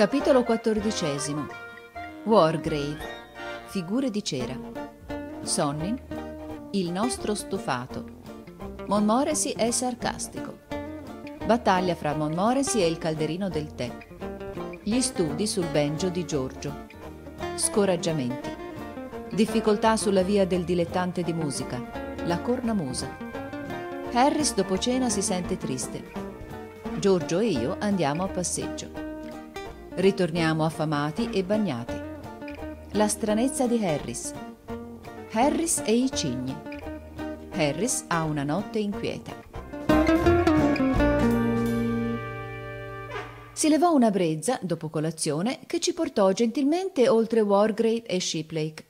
Capitolo XIV Wargrave Figure di cera Sonnin Il nostro stufato Montmorency è sarcastico Battaglia fra Montmorency e il calderino del tè Gli studi sul banjo di Giorgio Scoraggiamenti Difficoltà sulla via del dilettante di musica La cornamusa Harris dopo cena si sente triste. Giorgio e io andiamo a passeggio. Ritorniamo affamati e bagnati. La stranezza di Harris. Harris e i cigni. Harris ha una notte inquieta. Si levò una brezza, dopo colazione, che ci portò gentilmente oltre Wargrave e Shiplake.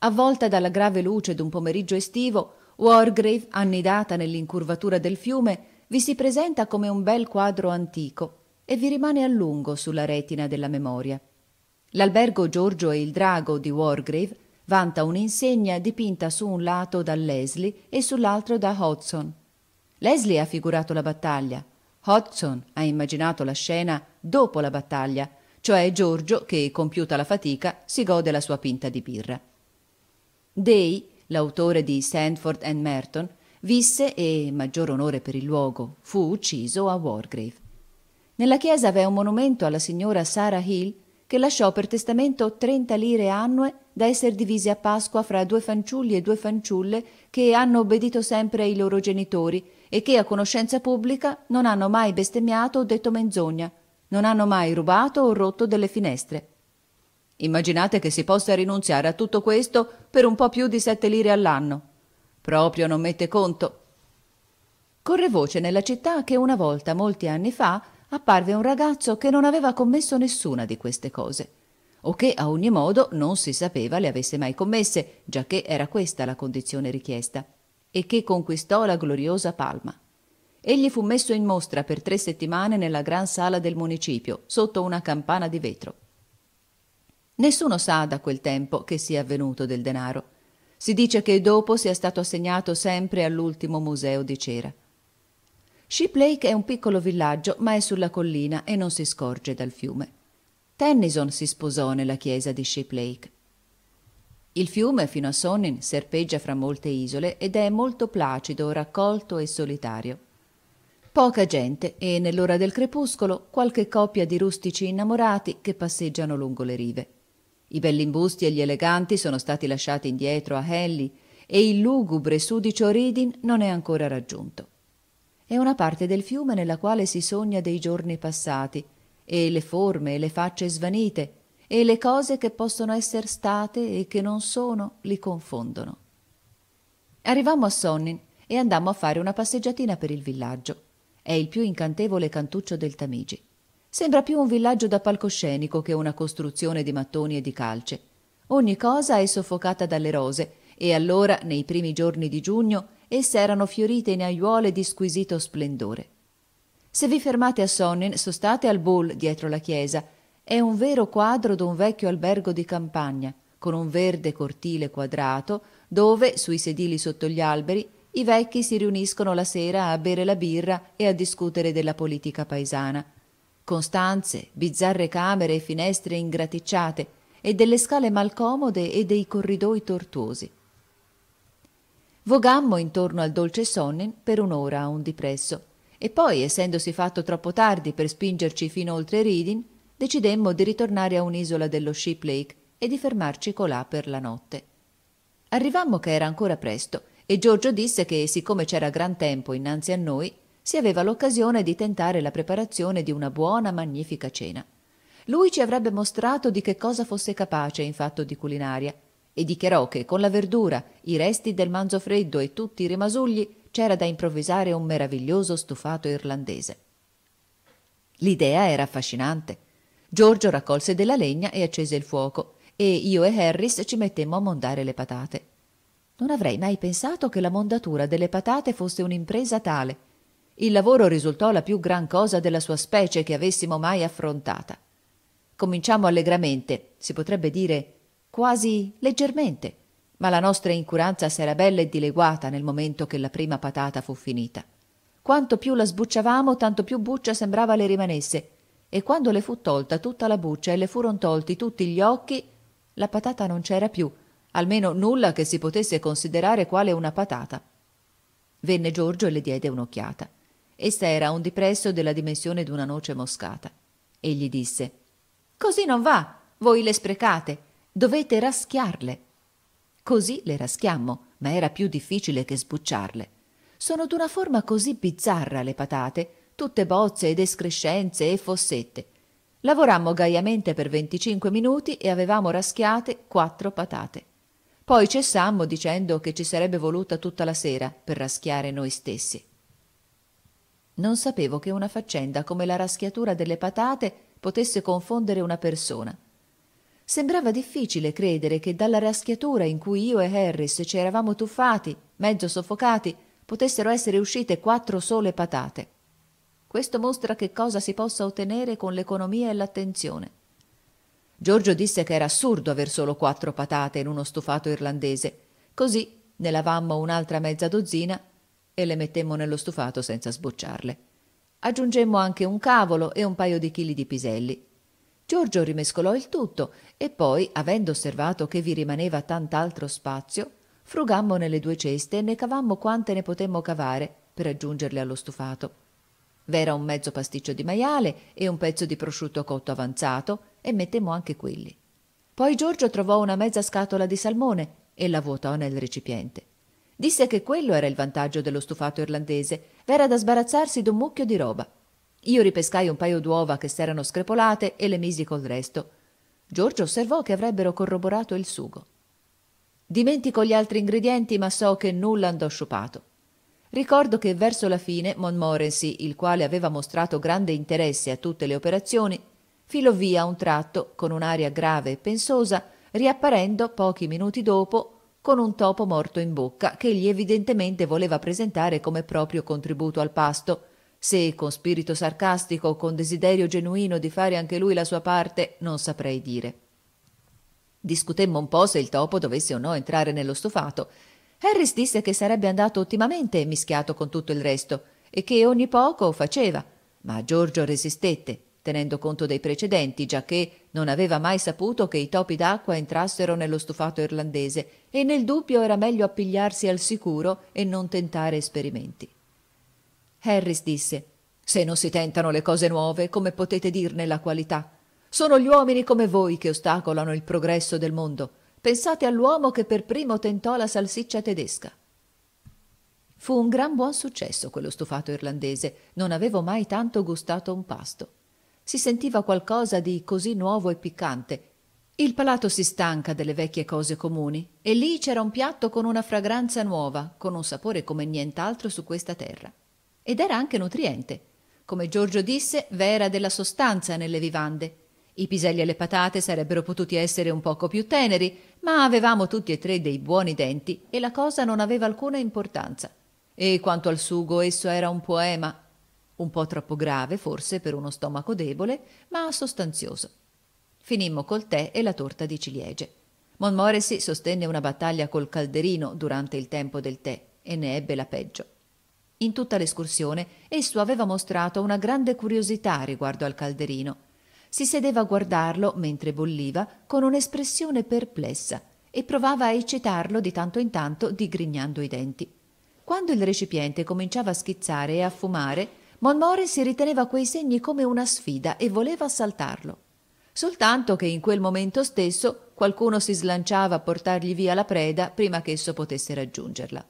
Avvolta dalla grave luce d'un pomeriggio estivo, Wargrave, annidata nell'incurvatura del fiume, vi si presenta come un bel quadro antico, e vi rimane a lungo sulla retina della memoria. L'albergo Giorgio e il Drago di Wargrave vanta un'insegna dipinta su un lato da Leslie e sull'altro da Hodgson. Leslie ha figurato la battaglia, Hodgson ha immaginato la scena dopo la battaglia, cioè Giorgio che, compiuta la fatica, si gode la sua pinta di birra. Day, l'autore di Sandford and Merton, visse e, maggior onore per il luogo, fu ucciso a Wargrave. Nella chiesa v'è un monumento alla signora Sarah Hill che lasciò per testamento 30 lire annue da essere divise a Pasqua fra due fanciulli e due fanciulle che hanno obbedito sempre ai loro genitori e che a conoscenza pubblica non hanno mai bestemmiato o detto menzogna, non hanno mai rubato o rotto delle finestre. Immaginate che si possa rinunziare a tutto questo per un po' più di sette lire all'anno. Proprio non mette conto. Corre voce nella città che una volta, molti anni fa, apparve un ragazzo che non aveva commesso nessuna di queste cose, o che a ogni modo non si sapeva le avesse mai commesse, giacché era questa la condizione richiesta, e che conquistò la gloriosa palma. Egli fu messo in mostra per tre settimane nella gran sala del municipio, sotto una campana di vetro. Nessuno sa da quel tempo che sia avvenuto del denaro. Si dice che dopo sia stato assegnato sempre all'ultimo museo di cera. Sheep Lake è un piccolo villaggio, ma è sulla collina e non si scorge dal fiume. Tennyson si sposò nella chiesa di Sheep Lake. Il fiume fino a Sonin serpeggia fra molte isole ed è molto placido, raccolto e solitario. Poca gente e nell'ora del crepuscolo qualche coppia di rustici innamorati che passeggiano lungo le rive. I bellimbusti e gli eleganti sono stati lasciati indietro a Henley e il lugubre sudicio Ridin non è ancora raggiunto è una parte del fiume nella quale si sogna dei giorni passati, e le forme e le facce svanite, e le cose che possono esser state e che non sono li confondono. Arrivammo a Sonnin e andammo a fare una passeggiatina per il villaggio. È il più incantevole cantuccio del Tamigi. Sembra più un villaggio da palcoscenico che una costruzione di mattoni e di calce. Ogni cosa è soffocata dalle rose e allora, nei primi giorni di giugno, esse erano fiorite in aiuole di squisito splendore. Se vi fermate a Sonnen, sostate al Bull dietro la chiesa, è un vero quadro d'un vecchio albergo di campagna, con un verde cortile quadrato, dove, sui sedili sotto gli alberi, i vecchi si riuniscono la sera a bere la birra e a discutere della politica paesana. Con stanze, bizzarre camere e finestre ingraticciate, e delle scale malcomode e dei corridoi tortuosi. Vogammo intorno al dolce sonnen per un'ora a un dipresso e poi, essendosi fatto troppo tardi per spingerci fino oltre Reading, decidemmo di ritornare a un'isola dello Sheep Lake e di fermarci colà per la notte. Arrivammo che era ancora presto e Giorgio disse che, siccome c'era gran tempo innanzi a noi, si aveva l'occasione di tentare la preparazione di una buona, magnifica cena. Lui ci avrebbe mostrato di che cosa fosse capace in fatto di culinaria e dichiarò che con la verdura, i resti del manzo freddo e tutti i rimasugli c'era da improvvisare un meraviglioso stufato irlandese. L'idea era affascinante. Giorgio raccolse della legna e accese il fuoco e io e Harris ci mettemmo a mondare le patate. Non avrei mai pensato che la mondatura delle patate fosse un'impresa tale. Il lavoro risultò la più gran cosa della sua specie che avessimo mai affrontata. Cominciamo allegramente, si potrebbe dire quasi leggermente, ma la nostra incuranza s'era bella e dileguata nel momento che la prima patata fu finita. Quanto più la sbucciavamo, tanto più buccia sembrava le rimanesse, e quando le fu tolta tutta la buccia e le furon tolti tutti gli occhi, la patata non c'era più, almeno nulla che si potesse considerare quale una patata. Venne Giorgio e le diede un'occhiata. Essa era un dipresso della dimensione d'una noce moscata. Egli disse Così non va, voi le sprecate Dovete raschiarle. Così le raschiammo, ma era più difficile che sbucciarle. Sono d'una forma così bizzarra le patate, tutte bozze ed escrescenze e fossette. Lavorammo gaiamente per 25 minuti e avevamo raschiate quattro patate. Poi cessammo dicendo che ci sarebbe voluta tutta la sera per raschiare noi stessi. Non sapevo che una faccenda come la raschiatura delle patate potesse confondere una persona. Sembrava difficile credere che dalla raschiatura in cui io e Harris ci eravamo tuffati, mezzo soffocati, potessero essere uscite quattro sole patate. Questo mostra che cosa si possa ottenere con l'economia e l'attenzione. Giorgio disse che era assurdo aver solo quattro patate in uno stufato irlandese. Così ne lavammo un'altra mezza dozzina e le mettemmo nello stufato senza sbocciarle. Aggiungemmo anche un cavolo e un paio di chili di piselli. Giorgio rimescolò il tutto e poi, avendo osservato che vi rimaneva tant'altro spazio, frugammo nelle due ceste e ne cavammo quante ne potemmo cavare per aggiungerle allo stufato. V'era un mezzo pasticcio di maiale e un pezzo di prosciutto cotto avanzato e mettemmo anche quelli. Poi Giorgio trovò una mezza scatola di salmone e la vuotò nel recipiente. Disse che quello era il vantaggio dello stufato irlandese, v'era da sbarazzarsi d'un mucchio di roba. Io ripescai un paio d'uova che s'erano screpolate e le misi col resto. Giorgio osservò che avrebbero corroborato il sugo. Dimentico gli altri ingredienti, ma so che nulla andò sciupato. Ricordo che verso la fine Montmorency, il quale aveva mostrato grande interesse a tutte le operazioni, filò via a un tratto con un'aria grave e pensosa, riapparendo pochi minuti dopo con un topo morto in bocca che egli evidentemente voleva presentare come proprio contributo al pasto se con spirito sarcastico o con desiderio genuino di fare anche lui la sua parte, non saprei dire. Discutemmo un po' se il topo dovesse o no entrare nello stufato. Harris disse che sarebbe andato ottimamente mischiato con tutto il resto e che ogni poco faceva, ma Giorgio resistette, tenendo conto dei precedenti, giacché non aveva mai saputo che i topi d'acqua entrassero nello stufato irlandese e nel dubbio era meglio appigliarsi al sicuro e non tentare esperimenti. Harris disse Se non si tentano le cose nuove, come potete dirne la qualità? Sono gli uomini come voi che ostacolano il progresso del mondo. Pensate all'uomo che per primo tentò la salsiccia tedesca. Fu un gran buon successo quello stufato irlandese, non avevo mai tanto gustato un pasto. Si sentiva qualcosa di così nuovo e piccante. Il palato si stanca delle vecchie cose comuni, e lì c'era un piatto con una fragranza nuova, con un sapore come nient'altro su questa terra ed era anche nutriente. Come Giorgio disse, v'era della sostanza nelle vivande. I piselli e le patate sarebbero potuti essere un poco più teneri, ma avevamo tutti e tre dei buoni denti e la cosa non aveva alcuna importanza. E quanto al sugo, esso era un poema, un po' troppo grave forse per uno stomaco debole, ma sostanzioso. Finimmo col tè e la torta di ciliegie. Montmorency sostenne una battaglia col calderino durante il tempo del tè e ne ebbe la peggio. In tutta l'escursione esso aveva mostrato una grande curiosità riguardo al calderino. Si sedeva a guardarlo mentre bolliva con un'espressione perplessa e provava a eccitarlo di tanto in tanto digrignando i denti. Quando il recipiente cominciava a schizzare e a fumare, Monmore si riteneva quei segni come una sfida e voleva assaltarlo. Soltanto che in quel momento stesso qualcuno si slanciava a portargli via la preda prima che esso potesse raggiungerla.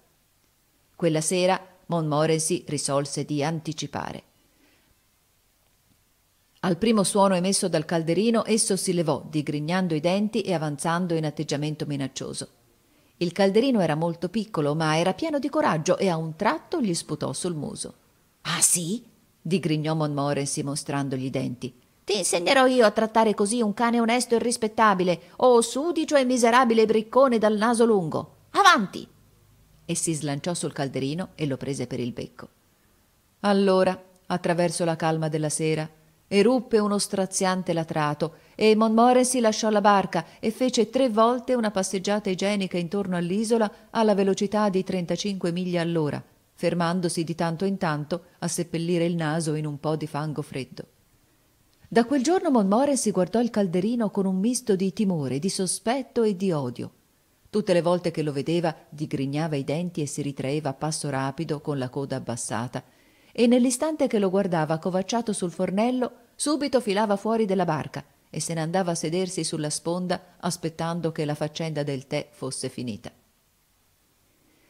Quella sera Montmorency risolse di anticipare. Al primo suono emesso dal calderino esso si levò, digrignando i denti e avanzando in atteggiamento minaccioso. Il calderino era molto piccolo, ma era pieno di coraggio e a un tratto gli sputò sul muso. Ah sì? digrignò Montmorency mostrandogli i denti. Ti insegnerò io a trattare così un cane onesto e rispettabile, o sudicio e miserabile briccone dal naso lungo. Avanti! e si slanciò sul calderino e lo prese per il becco. Allora, attraverso la calma della sera, eruppe uno straziante latrato e Montmorency lasciò la barca e fece tre volte una passeggiata igienica intorno all'isola alla velocità di 35 miglia all'ora, fermandosi di tanto in tanto a seppellire il naso in un po' di fango freddo. Da quel giorno Montmorency guardò il calderino con un misto di timore, di sospetto e di odio. Tutte le volte che lo vedeva digrignava i denti e si ritraeva a passo rapido con la coda abbassata, e nell'istante che lo guardava covacciato sul fornello, subito filava fuori della barca e se ne andava a sedersi sulla sponda aspettando che la faccenda del tè fosse finita.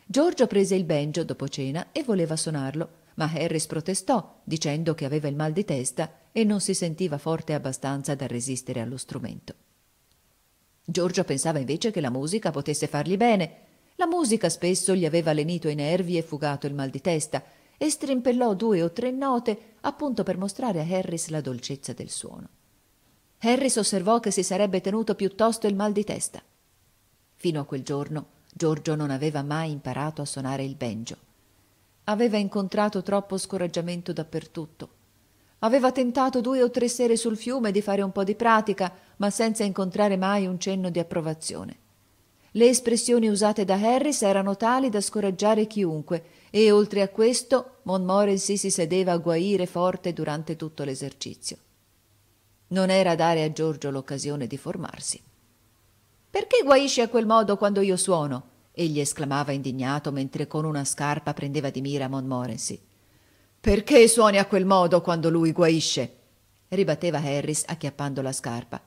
Giorgio prese il banjo dopo cena e voleva suonarlo, ma Harris protestò dicendo che aveva il mal di testa e non si sentiva forte abbastanza da resistere allo strumento. Giorgio pensava invece che la musica potesse fargli bene. La musica spesso gli aveva lenito i nervi e fugato il mal di testa e strimpellò due o tre note appunto per mostrare a Harris la dolcezza del suono. Harris osservò che si sarebbe tenuto piuttosto il mal di testa. Fino a quel giorno Giorgio non aveva mai imparato a suonare il banjo. Aveva incontrato troppo scoraggiamento dappertutto Aveva tentato due o tre sere sul fiume di fare un po' di pratica, ma senza incontrare mai un cenno di approvazione. Le espressioni usate da Harris erano tali da scoraggiare chiunque e, oltre a questo, Montmorency si sedeva a guaire forte durante tutto l'esercizio. Non era dare a Giorgio l'occasione di formarsi. Perché guaisci a quel modo quando io suono? egli esclamava indignato mentre con una scarpa prendeva di mira Montmorency. Perché suoni a quel modo quando lui guaisce? ribatteva Harris acchiappando la scarpa.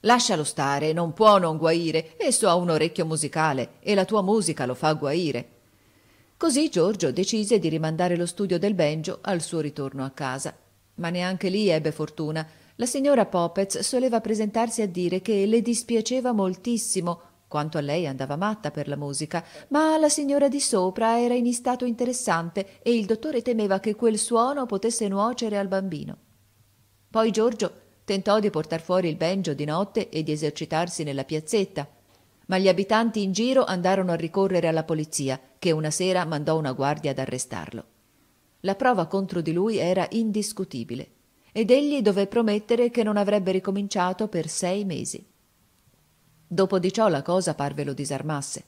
Lascialo stare, non può non guaire, esso ha un orecchio musicale e la tua musica lo fa guaire. Così Giorgio decise di rimandare lo studio del banjo al suo ritorno a casa. Ma neanche lì ebbe fortuna. La signora Popez soleva presentarsi a dire che le dispiaceva moltissimo quanto a lei andava matta per la musica, ma la signora di sopra era in istato interessante e il dottore temeva che quel suono potesse nuocere al bambino. Poi Giorgio tentò di portar fuori il banjo di notte e di esercitarsi nella piazzetta, ma gli abitanti in giro andarono a ricorrere alla polizia, che una sera mandò una guardia ad arrestarlo. La prova contro di lui era indiscutibile ed egli dové promettere che non avrebbe ricominciato per sei mesi. Dopo di ciò la cosa parve lo disarmasse.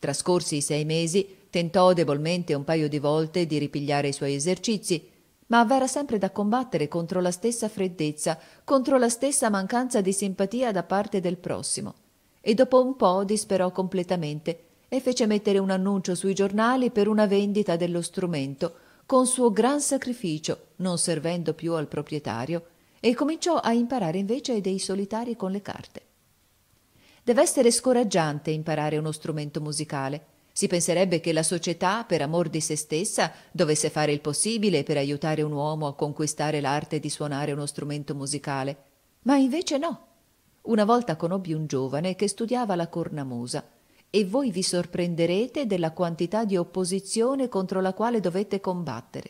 Trascorsi i sei mesi, tentò debolmente un paio di volte di ripigliare i suoi esercizi, ma avvera sempre da combattere contro la stessa freddezza, contro la stessa mancanza di simpatia da parte del prossimo. E dopo un po' disperò completamente e fece mettere un annuncio sui giornali per una vendita dello strumento, con suo gran sacrificio, non servendo più al proprietario, e cominciò a imparare invece dei solitari con le carte. Deve essere scoraggiante imparare uno strumento musicale. Si penserebbe che la società, per amor di se stessa, dovesse fare il possibile per aiutare un uomo a conquistare l'arte di suonare uno strumento musicale. Ma invece no. Una volta conobbi un giovane che studiava la cornamusa e voi vi sorprenderete della quantità di opposizione contro la quale dovette combattere.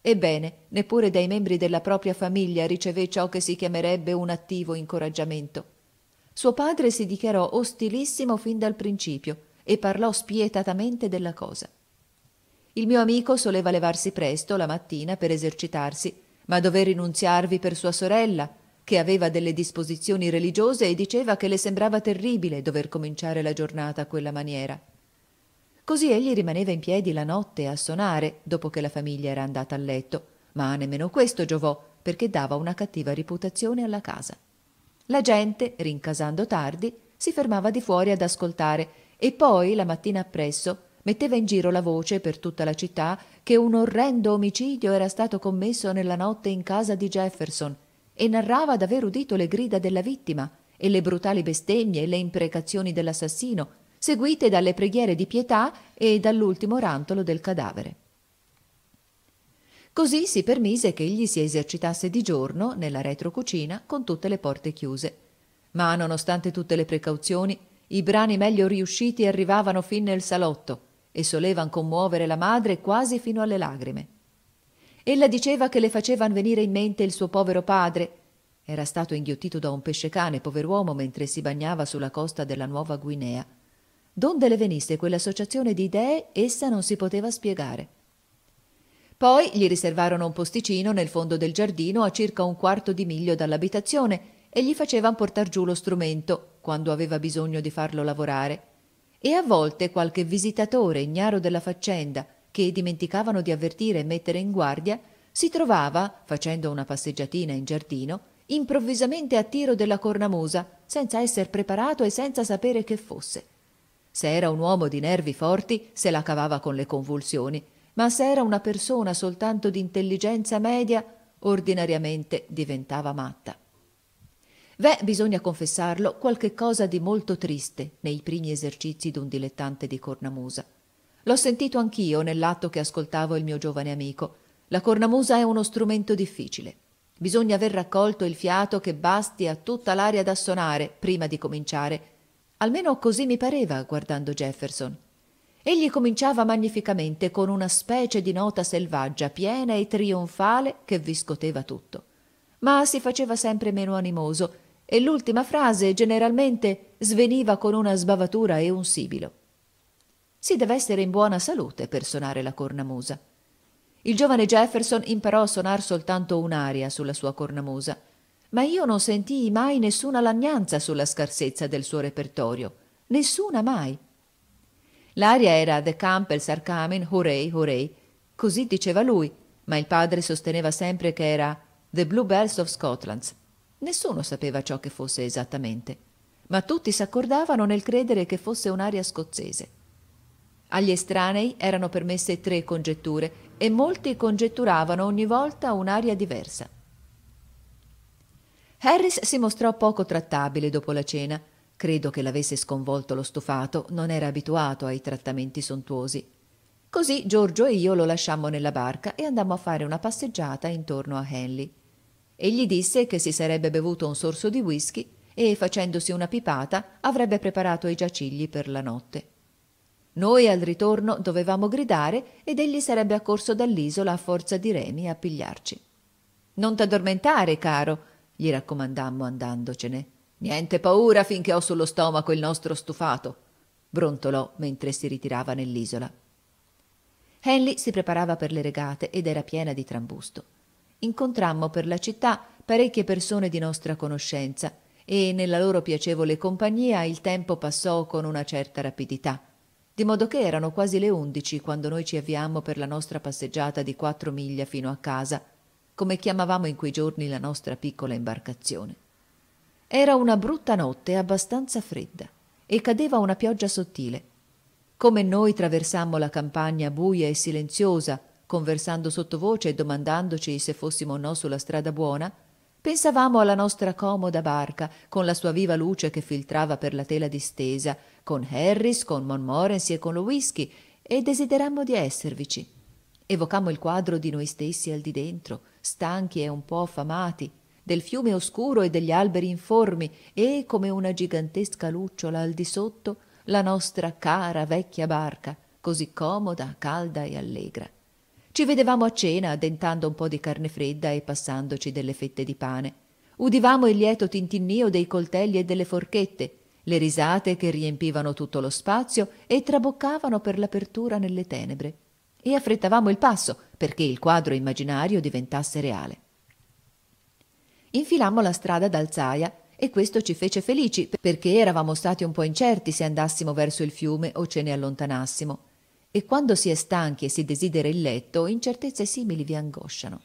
Ebbene, neppure dai membri della propria famiglia ricevé ciò che si chiamerebbe un attivo incoraggiamento. Suo padre si dichiarò ostilissimo fin dal principio e parlò spietatamente della cosa. Il mio amico soleva levarsi presto la mattina per esercitarsi, ma dové rinunziarvi per sua sorella, che aveva delle disposizioni religiose e diceva che le sembrava terribile dover cominciare la giornata a quella maniera. Così egli rimaneva in piedi la notte a sonare, dopo che la famiglia era andata a letto, ma nemmeno questo giovò, perché dava una cattiva riputazione alla casa. La gente, rincasando tardi, si fermava di fuori ad ascoltare e poi, la mattina appresso, metteva in giro la voce per tutta la città che un orrendo omicidio era stato commesso nella notte in casa di Jefferson e narrava d'aver udito le grida della vittima e le brutali bestemmie e le imprecazioni dell'assassino, seguite dalle preghiere di pietà e dall'ultimo rantolo del cadavere. Così si permise che egli si esercitasse di giorno nella retrocucina con tutte le porte chiuse. Ma nonostante tutte le precauzioni, i brani meglio riusciti arrivavano fin nel salotto e solevan commuovere la madre quasi fino alle lagrime. Ella diceva che le facevan venire in mente il suo povero padre. Era stato inghiottito da un pesce cane, pover'uomo, mentre si bagnava sulla costa della Nuova Guinea. Donde le venisse quell'associazione di idee, essa non si poteva spiegare. Poi gli riservarono un posticino nel fondo del giardino a circa un quarto di miglio dall'abitazione e gli facevan portar giù lo strumento quando aveva bisogno di farlo lavorare. E a volte qualche visitatore ignaro della faccenda, che dimenticavano di avvertire e mettere in guardia, si trovava, facendo una passeggiatina in giardino, improvvisamente a tiro della cornamusa, senza esser preparato e senza sapere che fosse. Se era un uomo di nervi forti, se la cavava con le convulsioni ma se era una persona soltanto di intelligenza media, ordinariamente diventava matta. V'è, bisogna confessarlo, qualche cosa di molto triste nei primi esercizi d'un dilettante di cornamusa. L'ho sentito anch'io nell'atto che ascoltavo il mio giovane amico. La cornamusa è uno strumento difficile. Bisogna aver raccolto il fiato che basti a tutta l'aria da sonare prima di cominciare. Almeno così mi pareva guardando Jefferson egli cominciava magnificamente con una specie di nota selvaggia piena e trionfale che vi scoteva tutto ma si faceva sempre meno animoso e l'ultima frase generalmente sveniva con una sbavatura e un sibilo si dev'essere in buona salute per suonare la cornamusa il giovane jefferson imparò a sonar soltanto un'aria sulla sua cornamusa ma io non sentii mai nessuna lagnanza sulla scarsezza del suo repertorio nessuna mai L'aria era The Campbell Sarkamen, hooray, hooray. Così diceva lui, ma il padre sosteneva sempre che era The Bluebells of Scotland. Nessuno sapeva ciò che fosse esattamente, ma tutti s'accordavano nel credere che fosse un'aria scozzese. Agli estranei erano permesse tre congetture e molti congetturavano ogni volta un'aria diversa. Harris si mostrò poco trattabile dopo la cena Credo che l'avesse sconvolto lo stufato, non era abituato ai trattamenti sontuosi. Così Giorgio e io lo lasciammo nella barca e andammo a fare una passeggiata intorno a Henley. Egli disse che si sarebbe bevuto un sorso di whisky e, facendosi una pipata, avrebbe preparato i giacigli per la notte. Noi al ritorno dovevamo gridare ed egli sarebbe accorso dall'isola a forza di remi a pigliarci. Non t'addormentare, caro, gli raccomandammo andandocene. Niente paura finché ho sullo stomaco il nostro stufato, brontolò mentre si ritirava nell'isola. Henley si preparava per le regate ed era piena di trambusto. Incontrammo per la città parecchie persone di nostra conoscenza e nella loro piacevole compagnia il tempo passò con una certa rapidità, di modo che erano quasi le undici quando noi ci avviammo per la nostra passeggiata di quattro miglia fino a casa, come chiamavamo in quei giorni la nostra piccola imbarcazione. Era una brutta notte abbastanza fredda e cadeva una pioggia sottile. Come noi traversammo la campagna buia e silenziosa, conversando sottovoce e domandandoci se fossimo o no sulla strada buona, pensavamo alla nostra comoda barca, con la sua viva luce che filtrava per la tela distesa, con Harris, con Montmorency e con lo whisky, e desiderammo di esservici. Evocammo il quadro di noi stessi al di dentro, stanchi e un po' affamati, del fiume oscuro e degli alberi informi e, come una gigantesca lucciola al di sotto, la nostra cara vecchia barca, così comoda, calda e allegra. Ci vedevamo a cena, addentando un po' di carne fredda e passandoci delle fette di pane. Udivamo il lieto tintinnio dei coltelli e delle forchette, le risate che riempivano tutto lo spazio e traboccavano per l'apertura nelle tenebre. E affrettavamo il passo perché il quadro immaginario diventasse reale. Infilammo la strada d'Alzaia e questo ci fece felici perché eravamo stati un po' incerti se andassimo verso il fiume o ce ne allontanassimo. E quando si è stanchi e si desidera il letto, incertezze simili vi angosciano.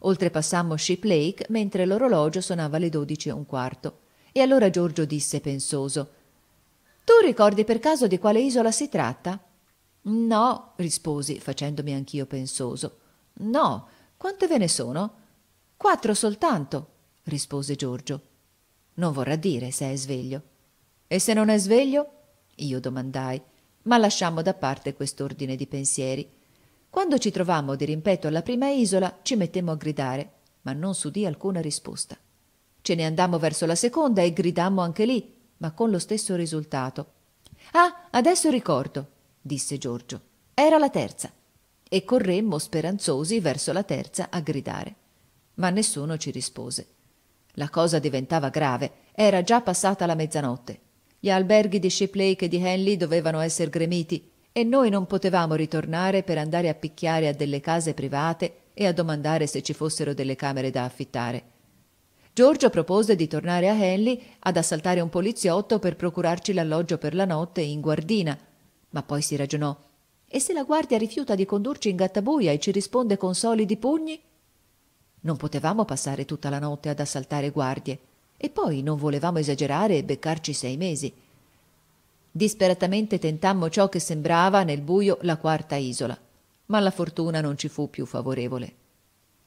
Oltrepassammo Ship Lake mentre l'orologio suonava le dodici e un quarto. E allora Giorgio disse pensoso: Tu ricordi per caso di quale isola si tratta? No, risposi, facendomi anch'io pensoso. No, quante ve ne sono? Quattro soltanto, rispose Giorgio. Non vorrà dire se è sveglio. E se non è sveglio? io domandai, ma lasciammo da parte quest'ordine di pensieri. Quando ci trovammo di rimpetto alla prima isola, ci mettemmo a gridare, ma non s'udì alcuna risposta. Ce ne andammo verso la seconda e gridammo anche lì, ma con lo stesso risultato. Ah, adesso ricordo, disse Giorgio. Era la terza. E corremmo speranzosi verso la terza a gridare ma nessuno ci rispose. La cosa diventava grave, era già passata la mezzanotte. Gli alberghi di Shiplake e di Henley dovevano essere gremiti e noi non potevamo ritornare per andare a picchiare a delle case private e a domandare se ci fossero delle camere da affittare. Giorgio propose di tornare a Henley ad assaltare un poliziotto per procurarci l'alloggio per la notte in guardina, ma poi si ragionò. E se la guardia rifiuta di condurci in gattabuia e ci risponde con solidi pugni? Non potevamo passare tutta la notte ad assaltare guardie e poi non volevamo esagerare e beccarci sei mesi. Disperatamente tentammo ciò che sembrava nel buio la quarta isola, ma la fortuna non ci fu più favorevole.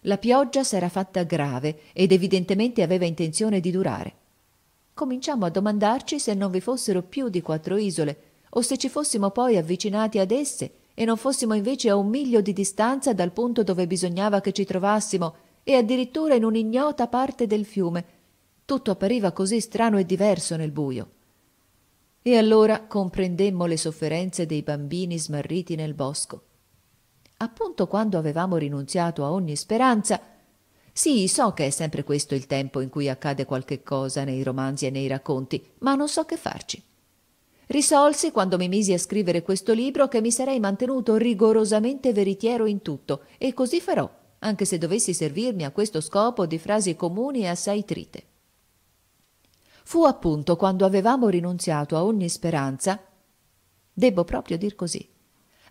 La pioggia s'era fatta grave ed evidentemente aveva intenzione di durare. Cominciamo a domandarci se non vi fossero più di quattro isole o se ci fossimo poi avvicinati ad esse e non fossimo invece a un miglio di distanza dal punto dove bisognava che ci trovassimo e addirittura in un'ignota parte del fiume. Tutto appariva così strano e diverso nel buio. E allora comprendemmo le sofferenze dei bambini smarriti nel bosco. Appunto quando avevamo rinunziato a ogni speranza, sì, so che è sempre questo il tempo in cui accade qualche cosa nei romanzi e nei racconti, ma non so che farci. Risolsi, quando mi misi a scrivere questo libro, che mi sarei mantenuto rigorosamente veritiero in tutto, e così farò anche se dovessi servirmi a questo scopo di frasi comuni e assai trite. Fu appunto quando avevamo rinunziato a ogni speranza, debbo proprio dir così,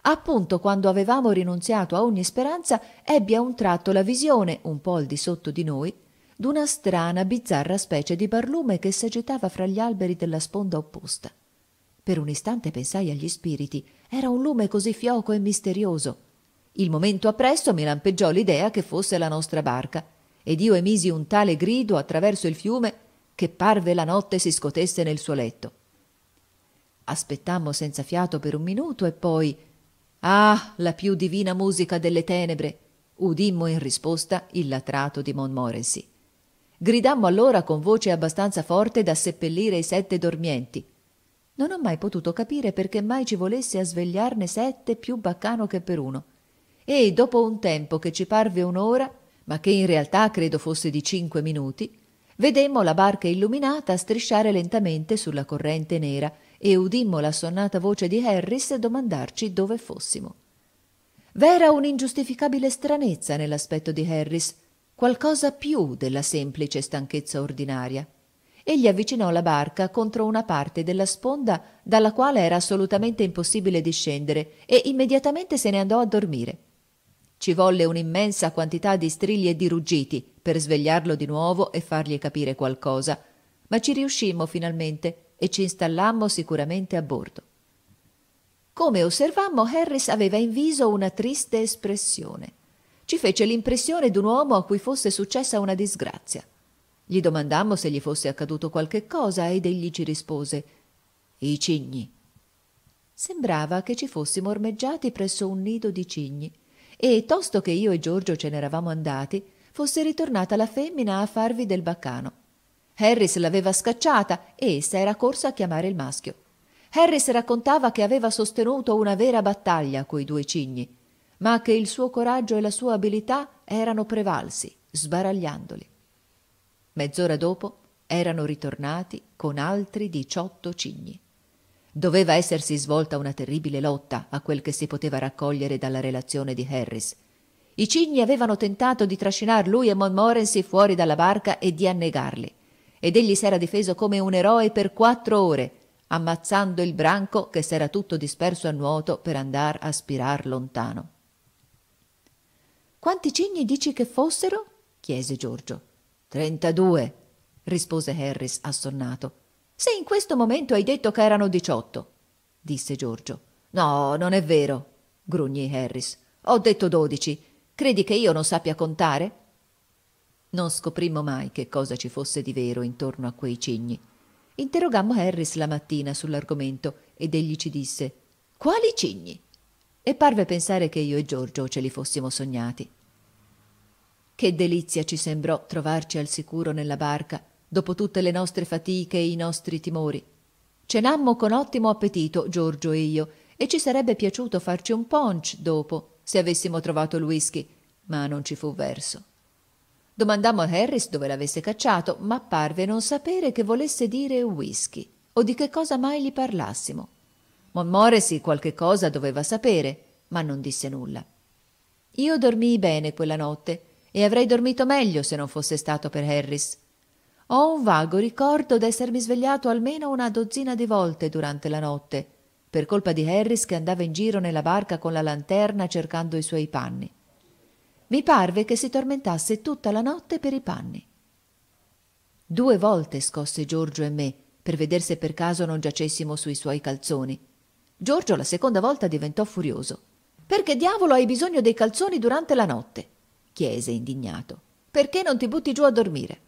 appunto quando avevamo rinunziato a ogni speranza, ebbi a un tratto la visione, un po' al di sotto di noi, d'una strana, bizzarra specie di barlume che s'agitava fra gli alberi della sponda opposta. Per un istante pensai agli spiriti, era un lume così fioco e misterioso il momento appresso mi lampeggiò l'idea che fosse la nostra barca, ed io emisi un tale grido attraverso il fiume che parve la notte si scotesse nel suo letto. Aspettammo senza fiato per un minuto e poi Ah, la più divina musica delle tenebre! udimmo in risposta il latrato di Montmorency. Gridammo allora con voce abbastanza forte da seppellire i sette dormienti. Non ho mai potuto capire perché mai ci volesse a svegliarne sette più baccano che per uno e dopo un tempo che ci parve un'ora, ma che in realtà credo fosse di cinque minuti, vedemmo la barca illuminata strisciare lentamente sulla corrente nera e udimmo la sonnata voce di Harris domandarci dove fossimo. V'era un'ingiustificabile stranezza nell'aspetto di Harris, qualcosa più della semplice stanchezza ordinaria. Egli avvicinò la barca contro una parte della sponda dalla quale era assolutamente impossibile discendere e immediatamente se ne andò a dormire. Ci volle un'immensa quantità di strilli e di ruggiti per svegliarlo di nuovo e fargli capire qualcosa, ma ci riuscimmo finalmente e ci installammo sicuramente a bordo. Come osservammo, Harris aveva in viso una triste espressione. Ci fece l'impressione d'un uomo a cui fosse successa una disgrazia. Gli domandammo se gli fosse accaduto qualche cosa ed egli ci rispose I cigni. Sembrava che ci fossimo ormeggiati presso un nido di cigni e tosto che io e Giorgio ce n'eravamo andati, fosse ritornata la femmina a farvi del baccano. Harris l'aveva scacciata e essa era corsa a chiamare il maschio. Harris raccontava che aveva sostenuto una vera battaglia coi due cigni, ma che il suo coraggio e la sua abilità erano prevalsi, sbaragliandoli. Mezz'ora dopo erano ritornati con altri diciotto cigni. Doveva essersi svolta una terribile lotta a quel che si poteva raccogliere dalla relazione di Harris. I cigni avevano tentato di trascinar lui e Montmorency fuori dalla barca e di annegarli, ed egli s'era difeso come un eroe per quattro ore, ammazzando il branco che s'era tutto disperso a nuoto per andar a spirar lontano. Quanti cigni dici che fossero? chiese Giorgio. Trentadue, rispose Harris assonnato. Se in questo momento hai detto che erano diciotto, disse Giorgio. No, non è vero, grugnì Harris. Ho detto dodici. Credi che io non sappia contare? Non scoprimmo mai che cosa ci fosse di vero intorno a quei cigni. Interrogammo Harris la mattina sull'argomento ed egli ci disse Quali cigni? E parve pensare che io e Giorgio ce li fossimo sognati. Che delizia ci sembrò trovarci al sicuro nella barca dopo tutte le nostre fatiche e i nostri timori. Cenammo con ottimo appetito, Giorgio e io, e ci sarebbe piaciuto farci un punch dopo, se avessimo trovato il whisky, ma non ci fu verso. Domandammo a Harris dove l'avesse cacciato, ma parve non sapere che volesse dire whisky o di che cosa mai gli parlassimo. Morrissey qualche cosa doveva sapere, ma non disse nulla. Io dormii bene quella notte e avrei dormito meglio se non fosse stato per Harris. Ho un vago ricordo d'essermi svegliato almeno una dozzina di volte durante la notte, per colpa di Harris che andava in giro nella barca con la lanterna cercando i suoi panni. Mi parve che si tormentasse tutta la notte per i panni. Due volte scosse Giorgio e me per veder se per caso non giacessimo sui suoi calzoni. Giorgio la seconda volta diventò furioso. Perché diavolo hai bisogno dei calzoni durante la notte? chiese indignato. Perché non ti butti giù a dormire?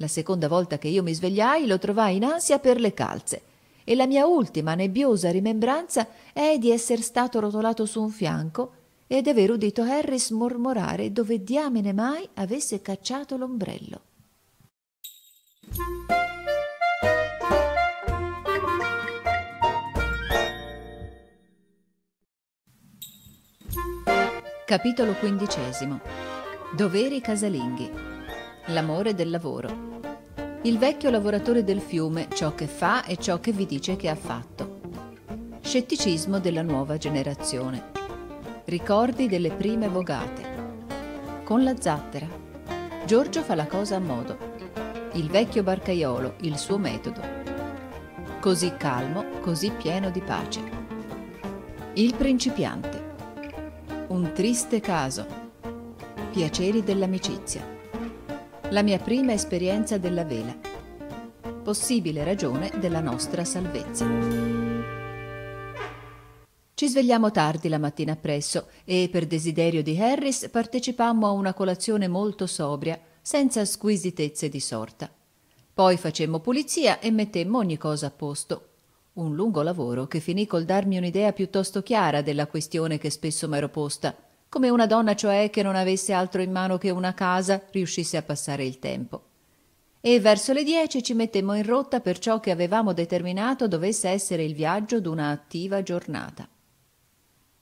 La seconda volta che io mi svegliai lo trovai in ansia per le calze e la mia ultima nebbiosa rimembranza è di essere stato rotolato su un fianco ed aver udito Harris mormorare dove diamine mai avesse cacciato l'ombrello. Capitolo XV Doveri casalinghi L'amore del lavoro. Il vecchio lavoratore del fiume, ciò che fa e ciò che vi dice che ha fatto. Scetticismo della nuova generazione. Ricordi delle prime vogate. Con la zattera. Giorgio fa la cosa a modo. Il vecchio barcaiolo, il suo metodo. Così calmo, così pieno di pace. Il principiante. Un triste caso. Piaceri dell'amicizia la mia prima esperienza della vela, possibile ragione della nostra salvezza. Ci svegliamo tardi la mattina presso e, per desiderio di Harris, partecipammo a una colazione molto sobria, senza squisitezze di sorta. Poi facemmo pulizia e mettemmo ogni cosa a posto. Un lungo lavoro che finì col darmi un'idea piuttosto chiara della questione che spesso m'ero posta come una donna cioè che non avesse altro in mano che una casa riuscisse a passare il tempo. E verso le dieci ci mettemmo in rotta per ciò che avevamo determinato dovesse essere il viaggio d'una attiva giornata.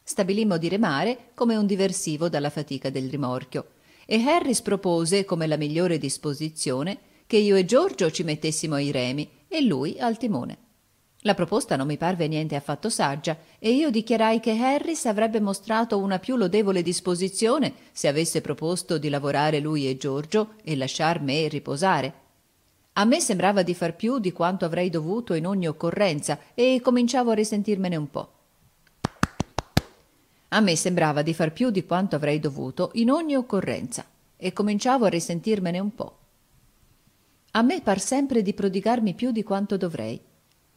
Stabilimmo di remare come un diversivo dalla fatica del rimorchio e Harris propose, come la migliore disposizione, che io e Giorgio ci mettessimo ai remi e lui al timone. La proposta non mi parve niente affatto saggia e io dichiarai che Harris avrebbe mostrato una più lodevole disposizione se avesse proposto di lavorare lui e Giorgio e lasciar me riposare. A me sembrava di far più di quanto avrei dovuto in ogni occorrenza e cominciavo a risentirmene un po'. A me sembrava di far più di quanto avrei dovuto in ogni occorrenza e cominciavo a risentirmene un po'. A me par sempre di prodigarmi più di quanto dovrei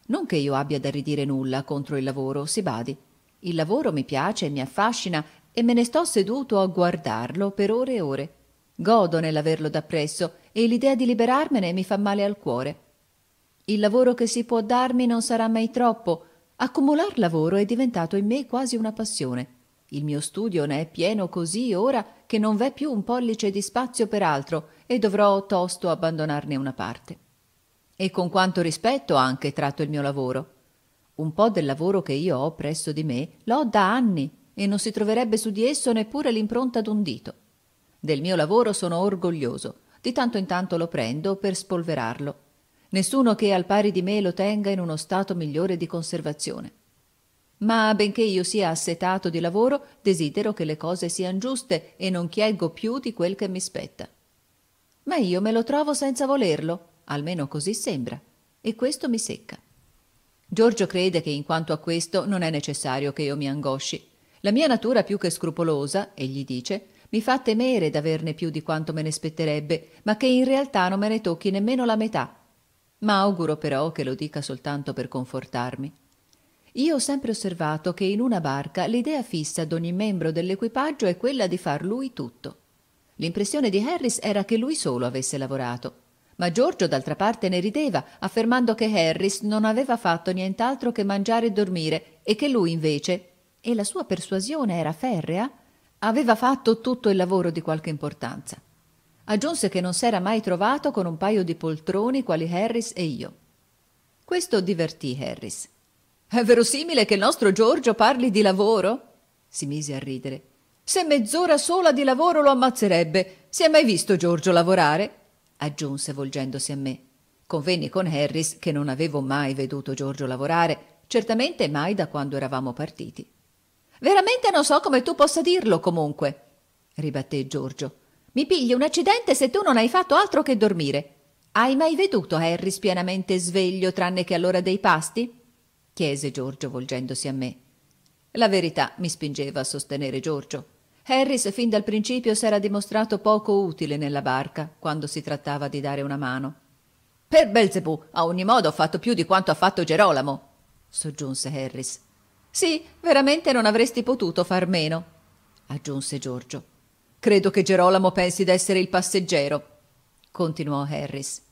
non che io abbia da ridire nulla contro il lavoro, si badi. Il lavoro mi piace, mi affascina e me ne sto seduto a guardarlo per ore e ore. Godo nell'averlo dappresso e l'idea di liberarmene mi fa male al cuore. Il lavoro che si può darmi non sarà mai troppo. Accumular lavoro è diventato in me quasi una passione. Il mio studio ne è pieno così ora che non v'è più un pollice di spazio per altro e dovrò tosto abbandonarne una parte e con quanto rispetto anche tratto il mio lavoro. Un po' del lavoro che io ho presso di me l'ho da anni e non si troverebbe su di esso neppure l'impronta d'un dito. Del mio lavoro sono orgoglioso, di tanto in tanto lo prendo per spolverarlo. Nessuno che al pari di me lo tenga in uno stato migliore di conservazione. Ma benché io sia assetato di lavoro, desidero che le cose siano giuste e non chieggo più di quel che mi spetta. Ma io me lo trovo senza volerlo, almeno così sembra, e questo mi secca. Giorgio crede che in quanto a questo non è necessario che io mi angosci. La mia natura più che scrupolosa, egli dice, mi fa temere d'averne più di quanto me ne spetterebbe, ma che in realtà non me ne tocchi nemmeno la metà. Ma auguro però che lo dica soltanto per confortarmi. Io ho sempre osservato che in una barca l'idea fissa d'ogni membro dell'equipaggio è quella di far lui tutto. L'impressione di Harris era che lui solo avesse lavorato ma Giorgio d'altra parte ne rideva, affermando che Harris non aveva fatto nient'altro che mangiare e dormire e che lui invece, e la sua persuasione era ferrea, aveva fatto tutto il lavoro di qualche importanza. Aggiunse che non s'era mai trovato con un paio di poltroni quali Harris e io. Questo divertì Harris. È verosimile che il nostro Giorgio parli di lavoro? si mise a ridere. Se mezz'ora sola di lavoro lo ammazzerebbe. Si è mai visto Giorgio lavorare? aggiunse volgendosi a me. Convenni con Harris che non avevo mai veduto Giorgio lavorare, certamente mai da quando eravamo partiti. Veramente non so come tu possa dirlo, comunque, ribatté Giorgio. Mi pigli un accidente se tu non hai fatto altro che dormire. Hai mai veduto Harris pienamente sveglio tranne che all'ora dei pasti? chiese Giorgio volgendosi a me. La verità mi spingeva a sostenere Giorgio. Harris fin dal principio s'era dimostrato poco utile nella barca quando si trattava di dare una mano. Per Belzebù, a ogni modo ho fatto più di quanto ha fatto Gerolamo, soggiunse Harris. Sì, veramente non avresti potuto far meno, aggiunse Giorgio. Credo che Gerolamo pensi d'essere il passeggero, continuò Harris.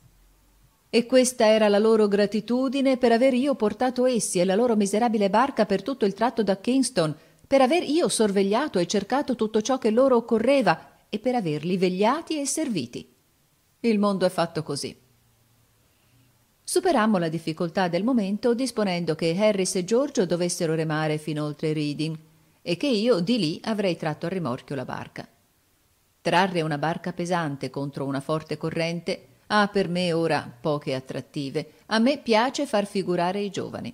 E questa era la loro gratitudine per aver io portato essi e la loro miserabile barca per tutto il tratto da Kingston per aver io sorvegliato e cercato tutto ciò che loro occorreva e per averli vegliati e serviti. Il mondo è fatto così. Superammo la difficoltà del momento disponendo che Harris e Giorgio dovessero remare fin oltre Reading e che io di lì avrei tratto a rimorchio la barca. Trarre una barca pesante contro una forte corrente ha per me ora poche attrattive. A me piace far figurare i giovani.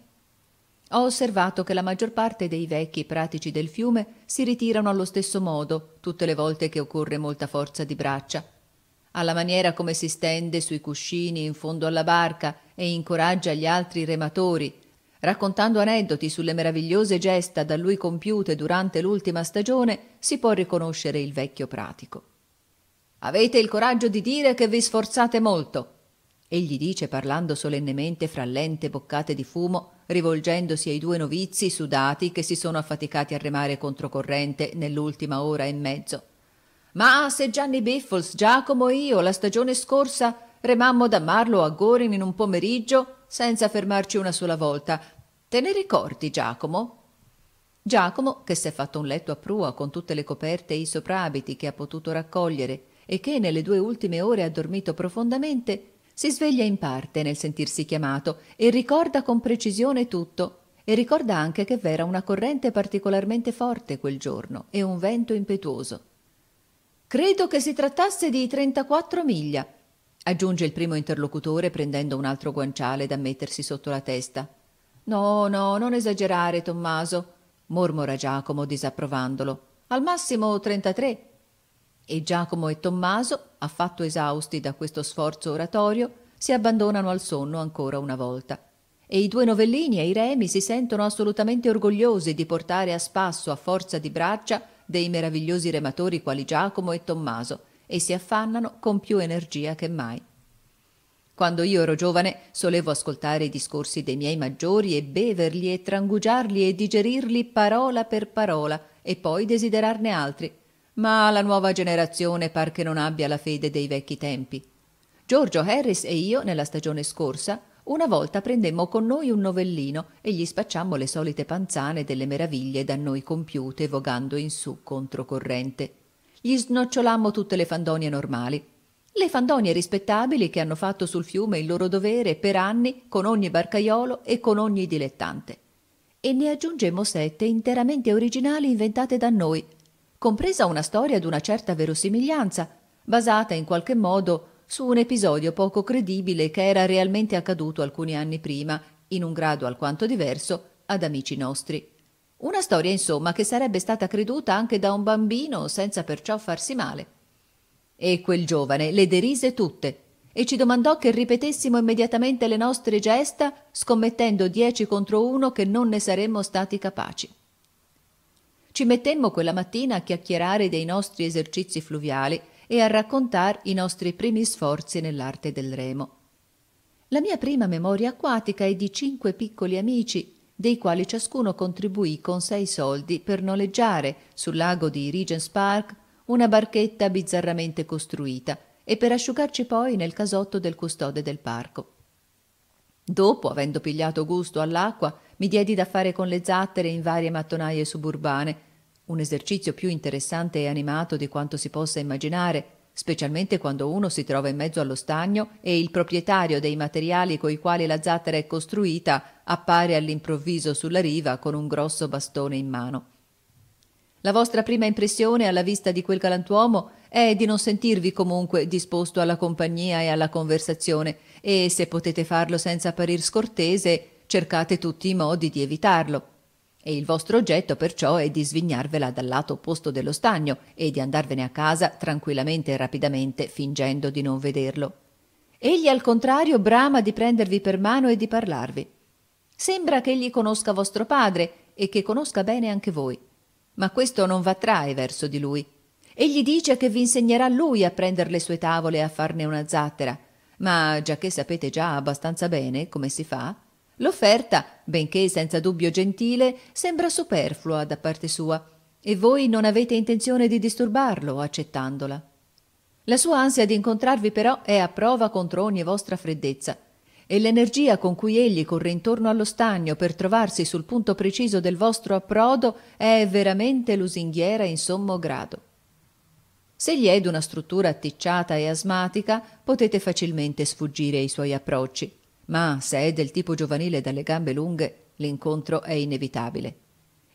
Ho osservato che la maggior parte dei vecchi pratici del fiume si ritirano allo stesso modo tutte le volte che occorre molta forza di braccia. Alla maniera come si stende sui cuscini in fondo alla barca e incoraggia gli altri rematori, raccontando aneddoti sulle meravigliose gesta da lui compiute durante l'ultima stagione, si può riconoscere il vecchio pratico. Avete il coraggio di dire che vi sforzate molto. Egli dice parlando solennemente fra lente boccate di fumo rivolgendosi ai due novizi sudati che si sono affaticati a remare controcorrente nell'ultima ora e mezzo. Ma se Gianni Biffles, Giacomo e io la stagione scorsa remammo da Marlo a Gorin in un pomeriggio senza fermarci una sola volta. Te ne ricordi, Giacomo? Giacomo, che s'è fatto un letto a prua con tutte le coperte e i soprabiti che ha potuto raccogliere e che nelle due ultime ore ha dormito profondamente, si sveglia in parte nel sentirsi chiamato e ricorda con precisione tutto. E ricorda anche che v'era una corrente particolarmente forte quel giorno e un vento impetuoso. Credo che si trattasse di 34 miglia, aggiunge il primo interlocutore prendendo un altro guanciale da mettersi sotto la testa. No, no, non esagerare, Tommaso, mormora Giacomo disapprovandolo. Al massimo 33. E Giacomo e Tommaso, affatto esausti da questo sforzo oratorio, si abbandonano al sonno ancora una volta. E i due novellini e i remi si sentono assolutamente orgogliosi di portare a spasso a forza di braccia dei meravigliosi rematori quali Giacomo e Tommaso e si affannano con più energia che mai. Quando io ero giovane solevo ascoltare i discorsi dei miei maggiori e beverli e trangugiarli e digerirli parola per parola e poi desiderarne altri ma la nuova generazione par che non abbia la fede dei vecchi tempi. Giorgio Harris e io, nella stagione scorsa, una volta prendemmo con noi un novellino e gli spacciammo le solite panzane delle meraviglie da noi compiute vogando in su controcorrente. Gli snocciolammo tutte le fandonie normali. Le fandonie rispettabili che hanno fatto sul fiume il loro dovere per anni con ogni barcaiolo e con ogni dilettante. E ne aggiungemmo sette interamente originali inventate da noi, compresa una storia d'una certa verosimiglianza, basata in qualche modo su un episodio poco credibile che era realmente accaduto alcuni anni prima, in un grado alquanto diverso, ad amici nostri. Una storia, insomma, che sarebbe stata creduta anche da un bambino senza perciò farsi male. E quel giovane le derise tutte e ci domandò che ripetessimo immediatamente le nostre gesta, scommettendo dieci contro uno che non ne saremmo stati capaci. Ci mettemmo quella mattina a chiacchierare dei nostri esercizi fluviali e a raccontare i nostri primi sforzi nell'arte del remo. La mia prima memoria acquatica è di cinque piccoli amici, dei quali ciascuno contribuì con sei soldi per noleggiare sul lago di Regent's Park una barchetta bizzarramente costruita e per asciugarci poi nel casotto del custode del parco. Dopo, avendo pigliato gusto all'acqua, mi diedi da fare con le zattere in varie mattonaie suburbane un esercizio più interessante e animato di quanto si possa immaginare, specialmente quando uno si trova in mezzo allo stagno e il proprietario dei materiali coi quali la zattera è costruita appare all'improvviso sulla riva con un grosso bastone in mano. La vostra prima impressione alla vista di quel galantuomo è di non sentirvi comunque disposto alla compagnia e alla conversazione e se potete farlo senza apparir scortese cercate tutti i modi di evitarlo e il vostro oggetto perciò è di svignarvela dal lato opposto dello stagno e di andarvene a casa tranquillamente e rapidamente fingendo di non vederlo. Egli al contrario brama di prendervi per mano e di parlarvi. Sembra che egli conosca vostro padre e che conosca bene anche voi, ma questo non v'attrae verso di lui. Egli dice che vi insegnerà lui a prendere le sue tavole e a farne una zattera, ma giacché sapete già abbastanza bene come si fa, L'offerta, benché senza dubbio gentile, sembra superflua da parte sua e voi non avete intenzione di disturbarlo accettandola. La sua ansia di incontrarvi però è a prova contro ogni vostra freddezza e l'energia con cui egli corre intorno allo stagno per trovarsi sul punto preciso del vostro approdo è veramente lusinghiera in sommo grado. Se gli è d'una struttura atticciata e asmatica, potete facilmente sfuggire ai suoi approcci ma se è del tipo giovanile dalle gambe lunghe, l'incontro è inevitabile.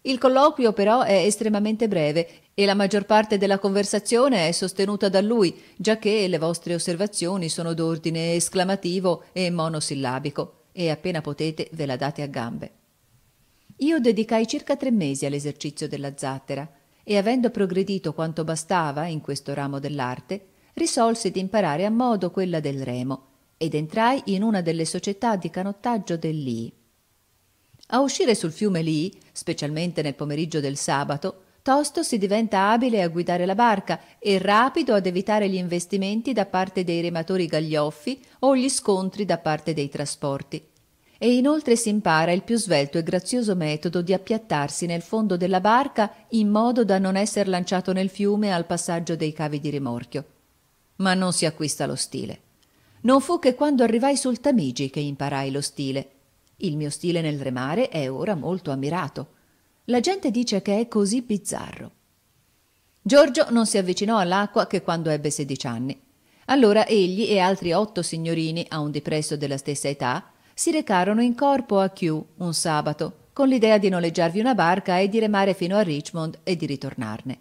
Il colloquio però è estremamente breve e la maggior parte della conversazione è sostenuta da lui, giacché le vostre osservazioni sono d'ordine esclamativo e monosillabico, e appena potete ve la date a gambe. Io dedicai circa tre mesi all'esercizio della zattera e avendo progredito quanto bastava in questo ramo dell'arte, risolsi di imparare a modo quella del remo ed entrai in una delle società di canottaggio dell'I. A uscire sul fiume lì, specialmente nel pomeriggio del sabato, tosto si diventa abile a guidare la barca e rapido ad evitare gli investimenti da parte dei rematori gaglioffi o gli scontri da parte dei trasporti. E inoltre si impara il più svelto e grazioso metodo di appiattarsi nel fondo della barca in modo da non essere lanciato nel fiume al passaggio dei cavi di rimorchio. Ma non si acquista lo stile. Non fu che quando arrivai sul Tamigi che imparai lo stile. Il mio stile nel remare è ora molto ammirato. La gente dice che è così bizzarro. Giorgio non si avvicinò all'acqua che quando ebbe sedici anni. Allora egli e altri otto signorini, a un dipresso della stessa età, si recarono in corpo a Kew un sabato, con l'idea di noleggiarvi una barca e di remare fino a Richmond e di ritornarne.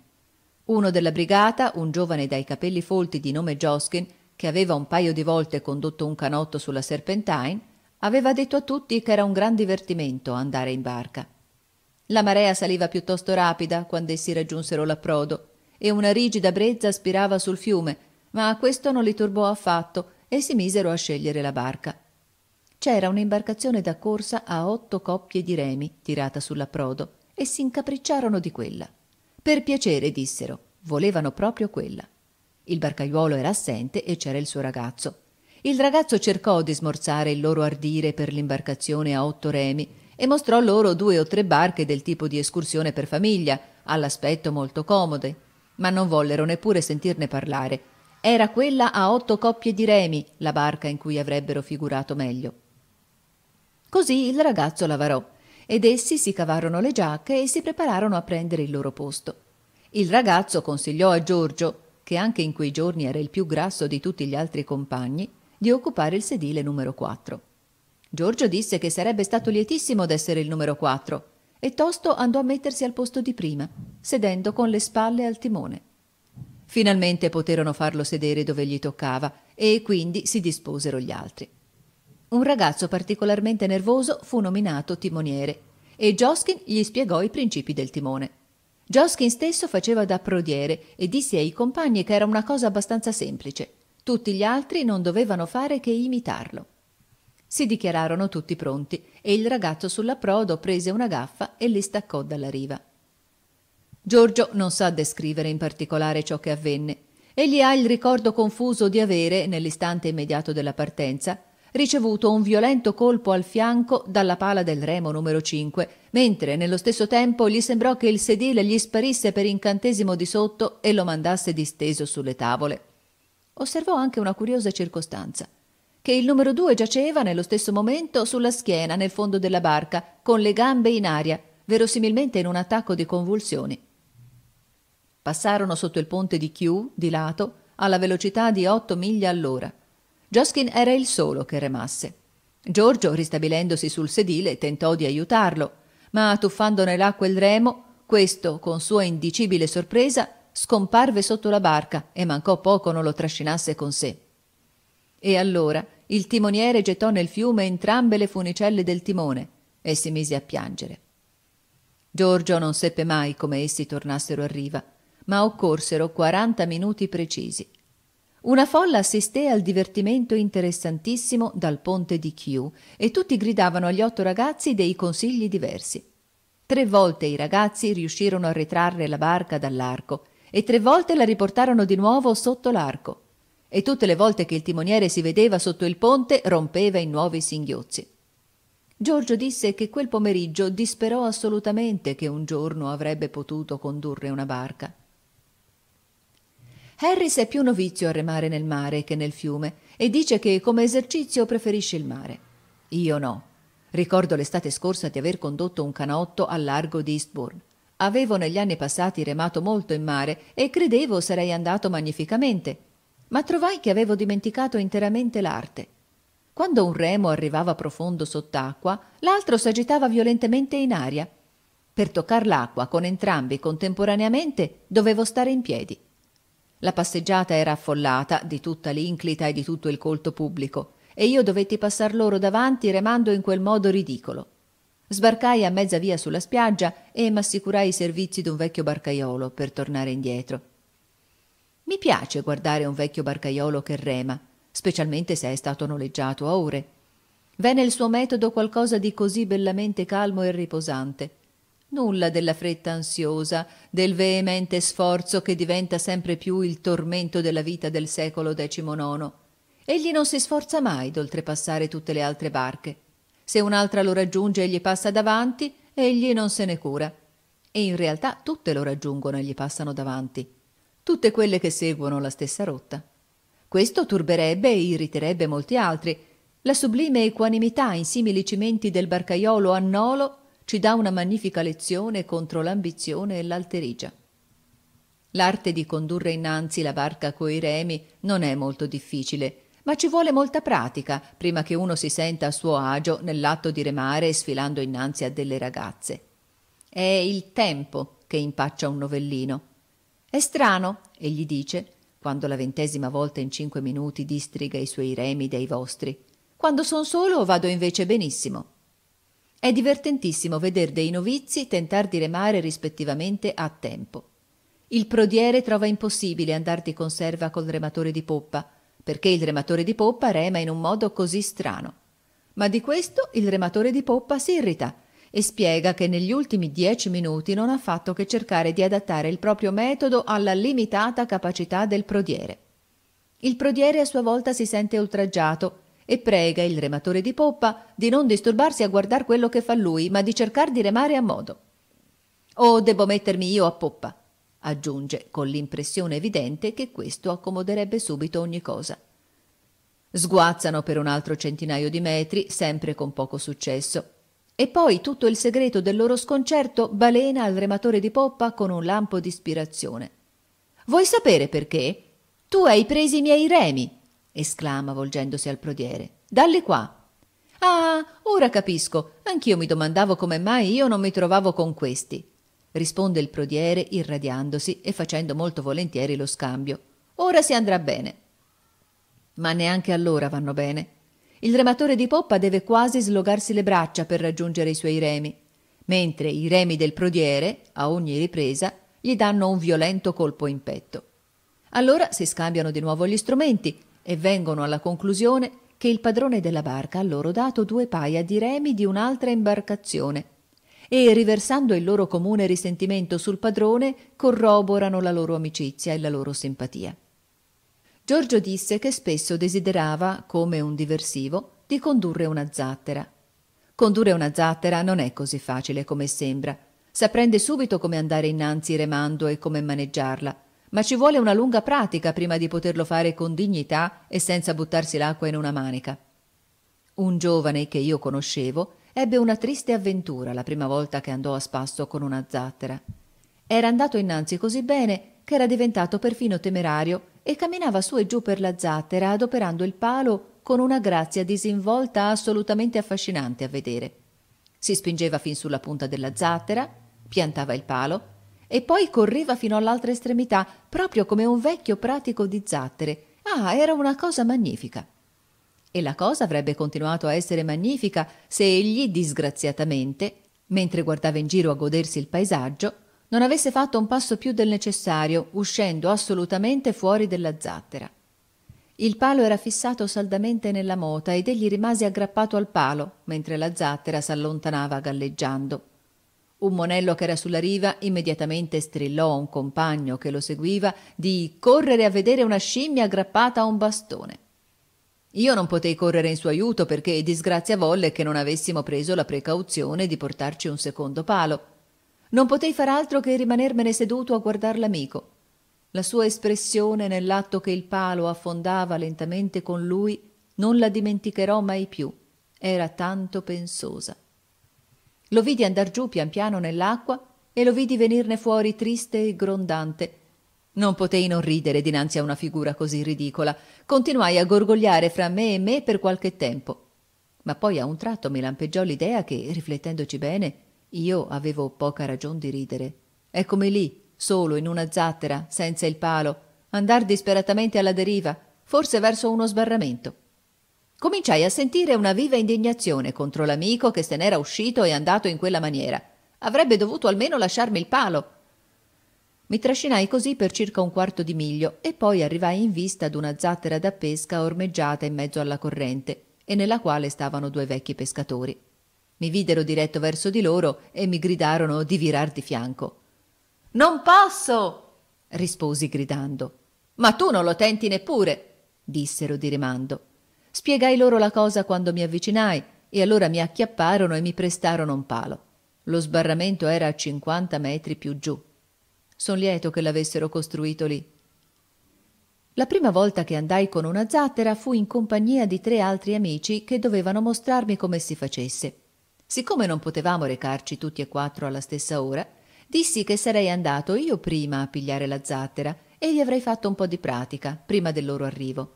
Uno della brigata, un giovane dai capelli folti di nome Joskin, che aveva un paio di volte condotto un canotto sulla Serpentine, aveva detto a tutti che era un gran divertimento andare in barca. La marea saliva piuttosto rapida quando essi raggiunsero l'approdo e una rigida brezza aspirava sul fiume, ma questo non li turbò affatto e si misero a scegliere la barca. C'era un'imbarcazione da corsa a otto coppie di remi tirata sull'approdo e si incapricciarono di quella. Per piacere, dissero, volevano proprio quella. Il barcaiuolo era assente e c'era il suo ragazzo. Il ragazzo cercò di smorzare il loro ardire per l'imbarcazione a otto remi e mostrò loro due o tre barche del tipo di escursione per famiglia, all'aspetto molto comode, ma non vollero neppure sentirne parlare. Era quella a otto coppie di remi, la barca in cui avrebbero figurato meglio. Così il ragazzo la varò, ed essi si cavarono le giacche e si prepararono a prendere il loro posto. Il ragazzo consigliò a Giorgio che anche in quei giorni era il più grasso di tutti gli altri compagni, di occupare il sedile numero 4. Giorgio disse che sarebbe stato lietissimo d'essere il numero 4 e tosto andò a mettersi al posto di prima, sedendo con le spalle al timone. Finalmente poterono farlo sedere dove gli toccava e quindi si disposero gli altri. Un ragazzo particolarmente nervoso fu nominato timoniere e Joskin gli spiegò i principi del timone. Joskin stesso faceva da prodiere e disse ai compagni che era una cosa abbastanza semplice. Tutti gli altri non dovevano fare che imitarlo. Si dichiararono tutti pronti e il ragazzo sull'approdo prese una gaffa e li staccò dalla riva. Giorgio non sa descrivere in particolare ciò che avvenne. Egli ha il ricordo confuso di avere, nell'istante immediato della partenza, ricevuto un violento colpo al fianco dalla pala del remo numero 5 mentre nello stesso tempo gli sembrò che il sedile gli sparisse per incantesimo di sotto e lo mandasse disteso sulle tavole. Osservò anche una curiosa circostanza, che il numero due giaceva nello stesso momento sulla schiena nel fondo della barca, con le gambe in aria, verosimilmente in un attacco di convulsioni. Passarono sotto il ponte di Kew, di lato, alla velocità di otto miglia all'ora. Joskin era il solo che remasse. Giorgio, ristabilendosi sul sedile, tentò di aiutarlo, ma tuffando nell'acqua il remo, questo, con sua indicibile sorpresa, scomparve sotto la barca e mancò poco non lo trascinasse con sé. E allora il timoniere gettò nel fiume entrambe le funicelle del timone e si mise a piangere. Giorgio non seppe mai come essi tornassero a riva, ma occorsero quaranta minuti precisi. Una folla assisté al divertimento interessantissimo dal ponte di Kew e tutti gridavano agli otto ragazzi dei consigli diversi. Tre volte i ragazzi riuscirono a ritrarre la barca dall'arco e tre volte la riportarono di nuovo sotto l'arco. E tutte le volte che il timoniere si vedeva sotto il ponte rompeva in nuovi singhiozzi. Giorgio disse che quel pomeriggio disperò assolutamente che un giorno avrebbe potuto condurre una barca. Harris è più novizio a remare nel mare che nel fiume e dice che come esercizio preferisce il mare. Io no. Ricordo l'estate scorsa di aver condotto un canotto al largo di Eastbourne. Avevo negli anni passati remato molto in mare e credevo sarei andato magnificamente, ma trovai che avevo dimenticato interamente l'arte. Quando un remo arrivava profondo sott'acqua, l'altro s'agitava violentemente in aria. Per toccar l'acqua con entrambi contemporaneamente dovevo stare in piedi. La passeggiata era affollata di tutta l'inclita e di tutto il colto pubblico, e io dovetti passar loro davanti remando in quel modo ridicolo. Sbarcai a mezza via sulla spiaggia e m'assicurai i servizi d'un vecchio barcaiolo per tornare indietro. Mi piace guardare un vecchio barcaiolo che rema, specialmente se è stato noleggiato a ore. V'è nel suo metodo qualcosa di così bellamente calmo e riposante Nulla della fretta ansiosa, del veemente sforzo che diventa sempre più il tormento della vita del secolo XIX. Egli non si sforza mai d'oltrepassare tutte le altre barche. Se un'altra lo raggiunge e gli passa davanti, egli non se ne cura. E in realtà tutte lo raggiungono e gli passano davanti. Tutte quelle che seguono la stessa rotta. Questo turberebbe e irriterebbe molti altri. La sublime equanimità in simili cimenti del barcaiolo Nolo ci dà una magnifica lezione contro l'ambizione e l'alterigia. L'arte di condurre innanzi la barca coi remi non è molto difficile, ma ci vuole molta pratica prima che uno si senta a suo agio nell'atto di remare sfilando innanzi a delle ragazze. È il tempo che impaccia un novellino. È strano, egli dice, quando la ventesima volta in cinque minuti distriga i suoi remi dai vostri. Quando son solo vado invece benissimo. È divertentissimo vedere dei novizi tentar di remare rispettivamente a tempo. Il prodiere trova impossibile andar di conserva col rematore di poppa, perché il rematore di poppa rema in un modo così strano. Ma di questo il rematore di poppa si irrita e spiega che negli ultimi dieci minuti non ha fatto che cercare di adattare il proprio metodo alla limitata capacità del prodiere. Il prodiere a sua volta si sente oltraggiato e prega il rematore di poppa di non disturbarsi a guardar quello che fa lui, ma di cercar di remare a modo. O debbo mettermi io a poppa, aggiunge con l'impressione evidente che questo accomoderebbe subito ogni cosa. Sguazzano per un altro centinaio di metri, sempre con poco successo. E poi tutto il segreto del loro sconcerto balena al rematore di poppa con un lampo di ispirazione. Vuoi sapere perché? Tu hai preso i miei remi, esclama volgendosi al prodiere. Dalle qua. Ah, ora capisco. Anch'io mi domandavo come mai io non mi trovavo con questi. Risponde il prodiere irradiandosi e facendo molto volentieri lo scambio. Ora si andrà bene. Ma neanche allora vanno bene. Il rematore di poppa deve quasi slogarsi le braccia per raggiungere i suoi remi, mentre i remi del prodiere, a ogni ripresa, gli danno un violento colpo in petto. Allora si scambiano di nuovo gli strumenti, e vengono alla conclusione che il padrone della barca ha loro dato due paia di remi di un'altra imbarcazione e riversando il loro comune risentimento sul padrone corroborano la loro amicizia e la loro simpatia. Giorgio disse che spesso desiderava, come un diversivo, di condurre una zattera. Condurre una zattera non è così facile come sembra. S'apprende subito come andare innanzi remando e come maneggiarla ma ci vuole una lunga pratica prima di poterlo fare con dignità e senza buttarsi l'acqua in una manica. Un giovane che io conoscevo ebbe una triste avventura la prima volta che andò a spasso con una zattera. Era andato innanzi così bene che era diventato perfino temerario e camminava su e giù per la zattera adoperando il palo con una grazia disinvolta assolutamente affascinante a vedere. Si spingeva fin sulla punta della zattera, piantava il palo e poi correva fino all'altra estremità, proprio come un vecchio pratico di zattere. Ah, era una cosa magnifica. E la cosa avrebbe continuato a essere magnifica se egli, disgraziatamente, mentre guardava in giro a godersi il paesaggio, non avesse fatto un passo più del necessario, uscendo assolutamente fuori della zattera. Il palo era fissato saldamente nella mota ed egli rimase aggrappato al palo, mentre la zattera s'allontanava galleggiando. Un monello che era sulla riva immediatamente strillò a un compagno che lo seguiva di correre a vedere una scimmia aggrappata a un bastone. Io non potei correre in suo aiuto perché disgrazia volle che non avessimo preso la precauzione di portarci un secondo palo. Non potei far altro che rimanermene seduto a guardar l'amico. La sua espressione nell'atto che il palo affondava lentamente con lui non la dimenticherò mai più. Era tanto pensosa. Lo vidi andar giù pian piano nell'acqua e lo vidi venirne fuori triste e grondante. Non potei non ridere dinanzi a una figura così ridicola. Continuai a gorgogliare fra me e me per qualche tempo. Ma poi a un tratto mi lampeggiò l'idea che, riflettendoci bene, io avevo poca ragion di ridere. Eccomi lì, solo, in una zattera, senza il palo, andar disperatamente alla deriva, forse verso uno sbarramento. Cominciai a sentire una viva indignazione contro l'amico che se n'era uscito e andato in quella maniera. Avrebbe dovuto almeno lasciarmi il palo. Mi trascinai così per circa un quarto di miglio e poi arrivai in vista ad una zattera da pesca ormeggiata in mezzo alla corrente e nella quale stavano due vecchi pescatori. Mi videro diretto verso di loro e mi gridarono di virar di fianco. Non posso! risposi gridando. Ma tu non lo tenti neppure, dissero di rimando. Spiegai loro la cosa quando mi avvicinai e allora mi acchiapparono e mi prestarono un palo. Lo sbarramento era a 50 metri più giù. Son lieto che l'avessero costruito lì. La prima volta che andai con una zattera fu in compagnia di tre altri amici che dovevano mostrarmi come si facesse. Siccome non potevamo recarci tutti e quattro alla stessa ora, dissi che sarei andato io prima a pigliare la zattera e gli avrei fatto un po' di pratica prima del loro arrivo.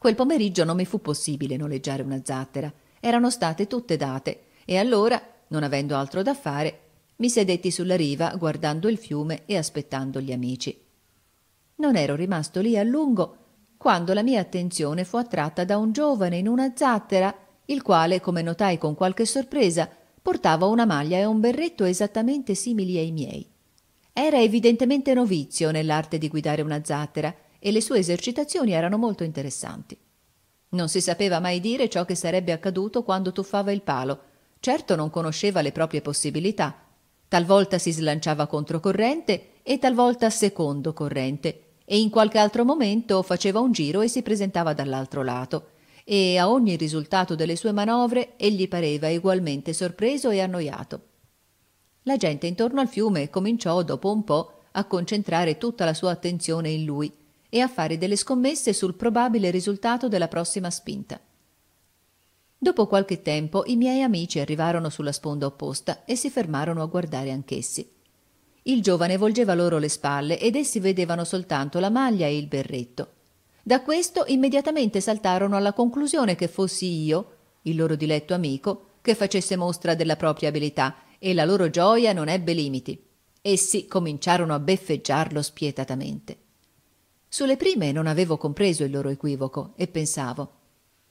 Quel pomeriggio non mi fu possibile noleggiare una zattera, erano state tutte date, e allora, non avendo altro da fare, mi sedetti sulla riva guardando il fiume e aspettando gli amici. Non ero rimasto lì a lungo quando la mia attenzione fu attratta da un giovane in una zattera, il quale, come notai con qualche sorpresa, portava una maglia e un berretto esattamente simili ai miei. Era evidentemente novizio nell'arte di guidare una zattera e le sue esercitazioni erano molto interessanti. Non si sapeva mai dire ciò che sarebbe accaduto quando tuffava il palo. Certo non conosceva le proprie possibilità. Talvolta si slanciava controcorrente e talvolta secondo corrente e in qualche altro momento faceva un giro e si presentava dall'altro lato e a ogni risultato delle sue manovre egli pareva ugualmente sorpreso e annoiato. La gente intorno al fiume cominciò dopo un po' a concentrare tutta la sua attenzione in lui e a fare delle scommesse sul probabile risultato della prossima spinta. Dopo qualche tempo i miei amici arrivarono sulla sponda opposta e si fermarono a guardare anch'essi. Il giovane volgeva loro le spalle ed essi vedevano soltanto la maglia e il berretto. Da questo immediatamente saltarono alla conclusione che fossi io, il loro diletto amico, che facesse mostra della propria abilità e la loro gioia non ebbe limiti. Essi cominciarono a beffeggiarlo spietatamente. Sulle prime non avevo compreso il loro equivoco e pensavo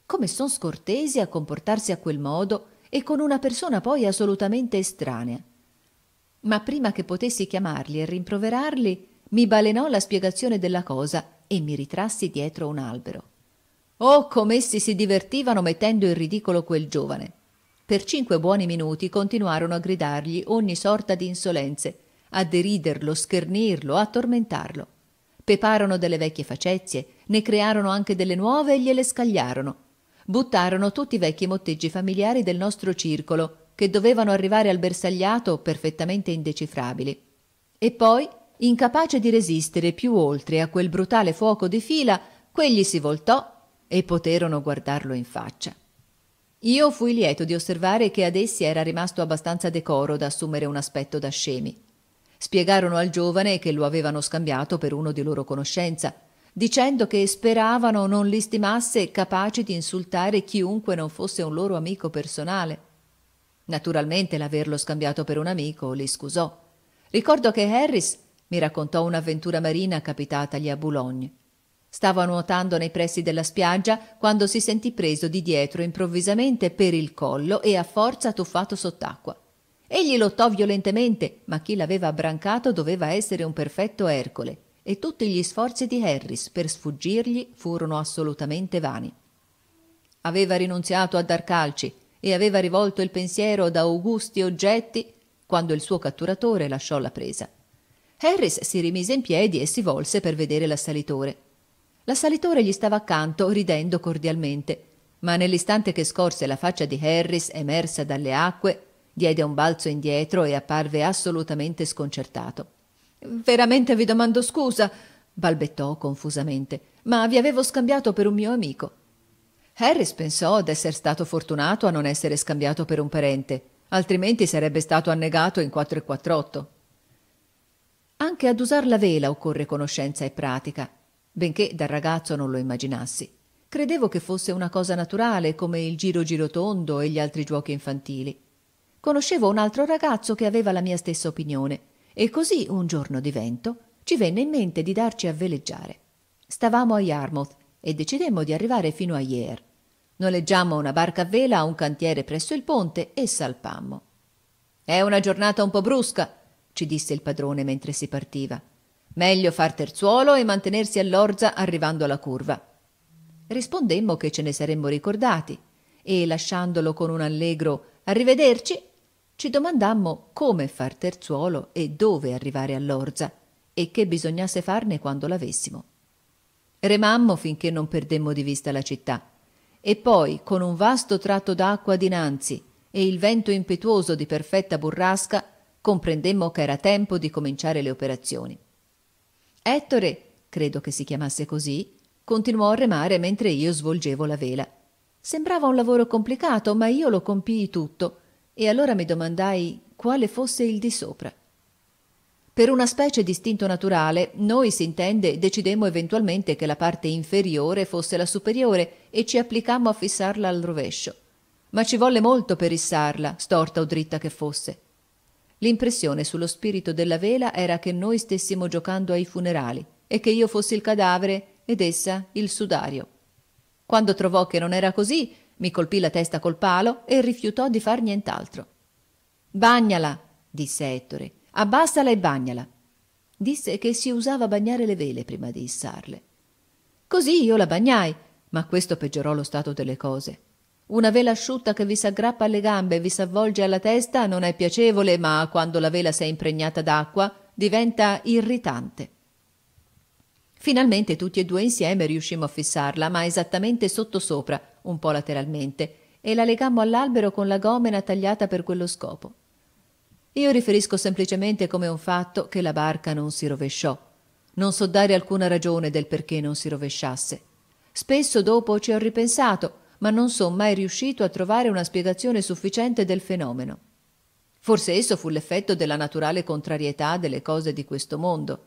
come son scortesi a comportarsi a quel modo e con una persona poi assolutamente estranea. Ma prima che potessi chiamarli e rimproverarli, mi balenò la spiegazione della cosa e mi ritrassi dietro un albero. Oh, com'essi si divertivano mettendo in ridicolo quel giovane! Per cinque buoni minuti continuarono a gridargli ogni sorta di insolenze, a deriderlo, schernirlo, a tormentarlo peparono delle vecchie facezie, ne crearono anche delle nuove e gliele scagliarono. Buttarono tutti i vecchi motteggi familiari del nostro circolo, che dovevano arrivare al bersagliato perfettamente indecifrabili. E poi, incapace di resistere più oltre a quel brutale fuoco di fila, quegli si voltò e poterono guardarlo in faccia. Io fui lieto di osservare che ad essi era rimasto abbastanza decoro da assumere un aspetto da scemi. Spiegarono al giovane che lo avevano scambiato per uno di loro conoscenza, dicendo che speravano non li stimasse capaci di insultare chiunque non fosse un loro amico personale. Naturalmente l'averlo scambiato per un amico li scusò. Ricordo che Harris mi raccontò un'avventura marina capitatagli a Boulogne. Stava nuotando nei pressi della spiaggia quando si sentì preso di dietro improvvisamente per il collo e a forza tuffato sott'acqua. Egli lottò violentemente, ma chi l'aveva abbrancato doveva essere un perfetto Ercole, e tutti gli sforzi di Harris per sfuggirgli furono assolutamente vani. Aveva rinunziato a dar calci e aveva rivolto il pensiero da augusti oggetti quando il suo catturatore lasciò la presa. Harris si rimise in piedi e si volse per vedere l'assalitore. L'assalitore gli stava accanto, ridendo cordialmente, ma nell'istante che scorse la faccia di Harris emersa dalle acque, Diede un balzo indietro e apparve assolutamente sconcertato. Veramente vi domando scusa, balbettò confusamente, ma vi avevo scambiato per un mio amico. Harris pensò d'essere stato fortunato a non essere scambiato per un parente, altrimenti sarebbe stato annegato in e 448. Anche ad usar la vela occorre conoscenza e pratica, benché da ragazzo non lo immaginassi. Credevo che fosse una cosa naturale come il giro giro tondo e gli altri giochi infantili. Conoscevo un altro ragazzo che aveva la mia stessa opinione e così un giorno di vento ci venne in mente di darci a veleggiare. Stavamo a Yarmouth e decidemmo di arrivare fino a Yer. Noleggiammo una barca a vela a un cantiere presso il ponte e salpammo. È una giornata un po' brusca, ci disse il padrone mentre si partiva. Meglio far terzuolo e mantenersi all'orza arrivando alla curva. Rispondemmo che ce ne saremmo ricordati e, lasciandolo con un allegro arrivederci, ci domandammo come far terzuolo e dove arrivare all'orza e che bisognasse farne quando l'avessimo. Remammo finché non perdemmo di vista la città e poi, con un vasto tratto d'acqua dinanzi e il vento impetuoso di perfetta burrasca, comprendemmo che era tempo di cominciare le operazioni. Ettore, credo che si chiamasse così, continuò a remare mentre io svolgevo la vela. Sembrava un lavoro complicato, ma io lo compii tutto e allora mi domandai quale fosse il di sopra. Per una specie di istinto naturale, noi si intende decidemmo eventualmente che la parte inferiore fosse la superiore e ci applicammo a fissarla al rovescio. Ma ci volle molto per issarla, storta o dritta che fosse. L'impressione sullo spirito della vela era che noi stessimo giocando ai funerali e che io fossi il cadavere ed essa il sudario. Quando trovò che non era così, mi colpì la testa col palo e rifiutò di far nient'altro. Bagnala, disse Ettore, abbassala e bagnala. Disse che si usava bagnare le vele prima di issarle. Così io la bagnai, ma questo peggiorò lo stato delle cose. Una vela asciutta che vi s'aggrappa alle gambe e vi s'avvolge alla testa non è piacevole, ma quando la vela s'è impregnata d'acqua diventa irritante. Finalmente tutti e due insieme riuscimmo a fissarla, ma esattamente sottosopra, un po' lateralmente, e la legammo all'albero con la gomena tagliata per quello scopo. Io riferisco semplicemente come un fatto che la barca non si rovesciò. Non so dare alcuna ragione del perché non si rovesciasse. Spesso dopo ci ho ripensato, ma non sono mai riuscito a trovare una spiegazione sufficiente del fenomeno. Forse esso fu l'effetto della naturale contrarietà delle cose di questo mondo,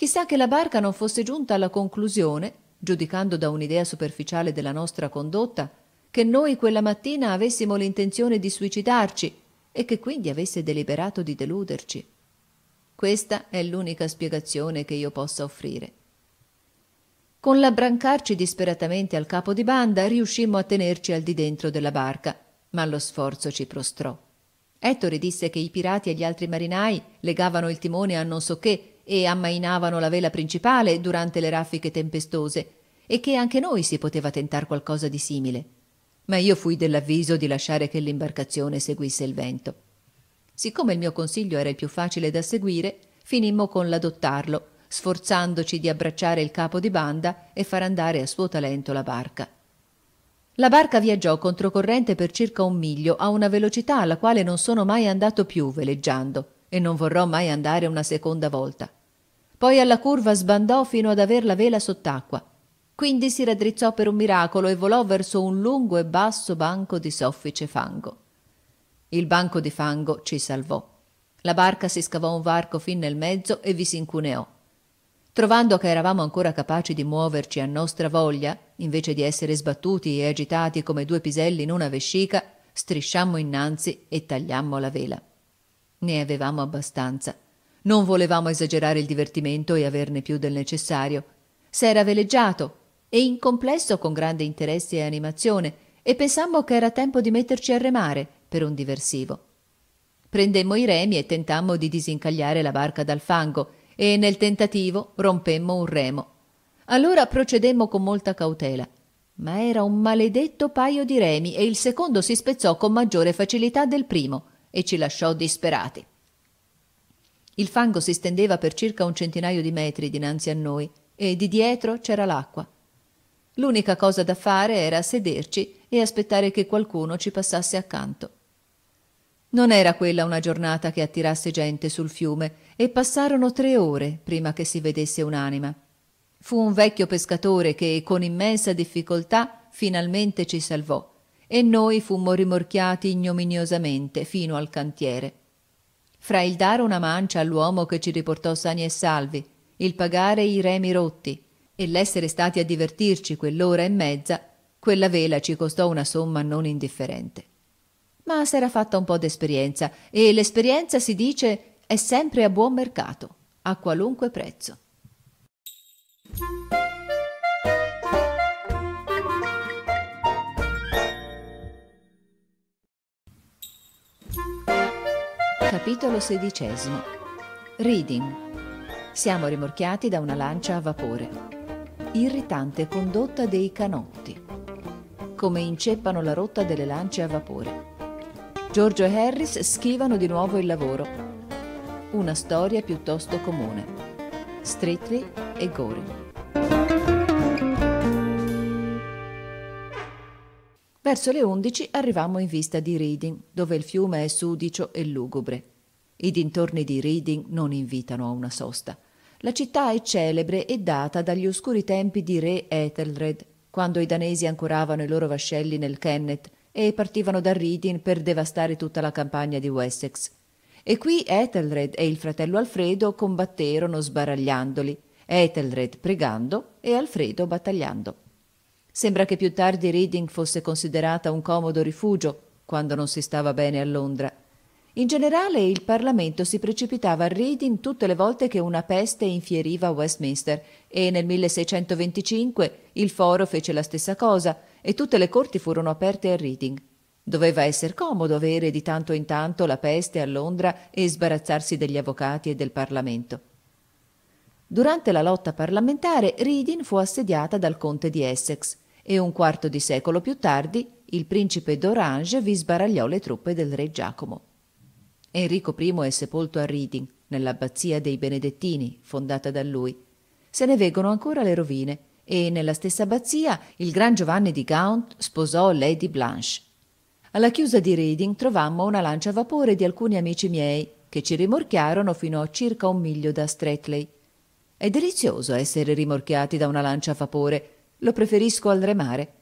Chissà che la barca non fosse giunta alla conclusione, giudicando da un'idea superficiale della nostra condotta, che noi quella mattina avessimo l'intenzione di suicidarci e che quindi avesse deliberato di deluderci. Questa è l'unica spiegazione che io possa offrire. Con l'abbrancarci disperatamente al capo di banda riuscimmo a tenerci al di dentro della barca, ma lo sforzo ci prostrò. Ettore disse che i pirati e gli altri marinai legavano il timone a non so che e ammainavano la vela principale durante le raffiche tempestose e che anche noi si poteva tentar qualcosa di simile. Ma io fui dell'avviso di lasciare che l'imbarcazione seguisse il vento. Siccome il mio consiglio era il più facile da seguire, finimmo con l'adottarlo, sforzandoci di abbracciare il capo di banda e far andare a suo talento la barca. La barca viaggiò controcorrente per circa un miglio a una velocità alla quale non sono mai andato più veleggiando e non vorrò mai andare una seconda volta poi alla curva sbandò fino ad aver la vela sott'acqua. Quindi si raddrizzò per un miracolo e volò verso un lungo e basso banco di soffice fango. Il banco di fango ci salvò. La barca si scavò un varco fin nel mezzo e vi si incuneò. Trovando che eravamo ancora capaci di muoverci a nostra voglia, invece di essere sbattuti e agitati come due piselli in una vescica, strisciammo innanzi e tagliammo la vela. Ne avevamo abbastanza non volevamo esagerare il divertimento e averne più del necessario. S'era veleggiato e in complesso con grande interesse e animazione e pensammo che era tempo di metterci a remare per un diversivo. Prendemmo i remi e tentammo di disincagliare la barca dal fango e nel tentativo rompemmo un remo. Allora procedemmo con molta cautela, ma era un maledetto paio di remi e il secondo si spezzò con maggiore facilità del primo e ci lasciò disperati. Il fango si stendeva per circa un centinaio di metri dinanzi a noi e di dietro c'era l'acqua. L'unica cosa da fare era sederci e aspettare che qualcuno ci passasse accanto. Non era quella una giornata che attirasse gente sul fiume e passarono tre ore prima che si vedesse un'anima. Fu un vecchio pescatore che con immensa difficoltà finalmente ci salvò e noi fummo rimorchiati ignominiosamente fino al cantiere fra il dare una mancia all'uomo che ci riportò sani e salvi, il pagare i remi rotti e l'essere stati a divertirci quell'ora e mezza, quella vela ci costò una somma non indifferente. Ma s'era fatta un po' d'esperienza e l'esperienza si dice è sempre a buon mercato, a qualunque prezzo. Capitolo XVI Reading Siamo rimorchiati da una lancia a vapore. Irritante condotta dei canotti. Come inceppano la rotta delle lance a vapore. Giorgio e Harris schivano di nuovo il lavoro. Una storia piuttosto comune. Strictly e Goring. Verso le 11 arrivammo in vista di Reading, dove il fiume è sudicio e lugubre. I dintorni di Reading non invitano a una sosta. La città è celebre e data dagli oscuri tempi di re Ethelred, quando i danesi ancoravano i loro vascelli nel Kennet e partivano da Reading per devastare tutta la campagna di Wessex. E qui Ethelred e il fratello Alfredo combatterono sbaragliandoli, Ethelred pregando e Alfredo battagliando. Sembra che più tardi Reading fosse considerata un comodo rifugio quando non si stava bene a Londra. In generale il Parlamento si precipitava a Reading tutte le volte che una peste infieriva a Westminster e nel 1625 il foro fece la stessa cosa e tutte le corti furono aperte a Reading. Doveva esser comodo avere di tanto in tanto la peste a Londra e sbarazzarsi degli avvocati e del Parlamento. Durante la lotta parlamentare Reading fu assediata dal conte di Essex e un quarto di secolo più tardi il principe d'Orange vi sbaragliò le truppe del re Giacomo. Enrico I è sepolto a Reading, nell'abbazia dei Benedettini, fondata da lui. Se ne vedono ancora le rovine e nella stessa abbazia il gran Giovanni di Gaunt sposò Lady Blanche. Alla chiusa di Reading trovammo una lancia a vapore di alcuni amici miei che ci rimorchiarono fino a circa un miglio da Stretley è delizioso essere rimorchiati da una lancia a vapore. Lo preferisco al remare.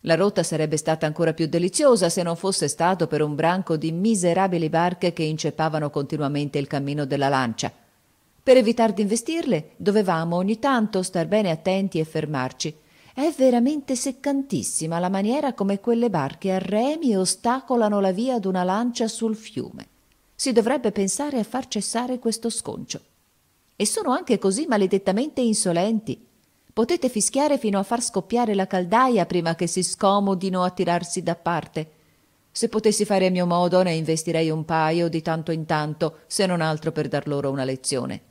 La rotta sarebbe stata ancora più deliziosa se non fosse stato per un branco di miserabili barche che inceppavano continuamente il cammino della lancia. Per evitar di investirle, dovevamo ogni tanto star bene attenti e fermarci. È veramente seccantissima la maniera come quelle barche a remi ostacolano la via d'una lancia sul fiume. Si dovrebbe pensare a far cessare questo sconcio. E sono anche così maledettamente insolenti. Potete fischiare fino a far scoppiare la caldaia prima che si scomodino a tirarsi da parte. Se potessi fare a mio modo, ne investirei un paio di tanto in tanto, se non altro per dar loro una lezione.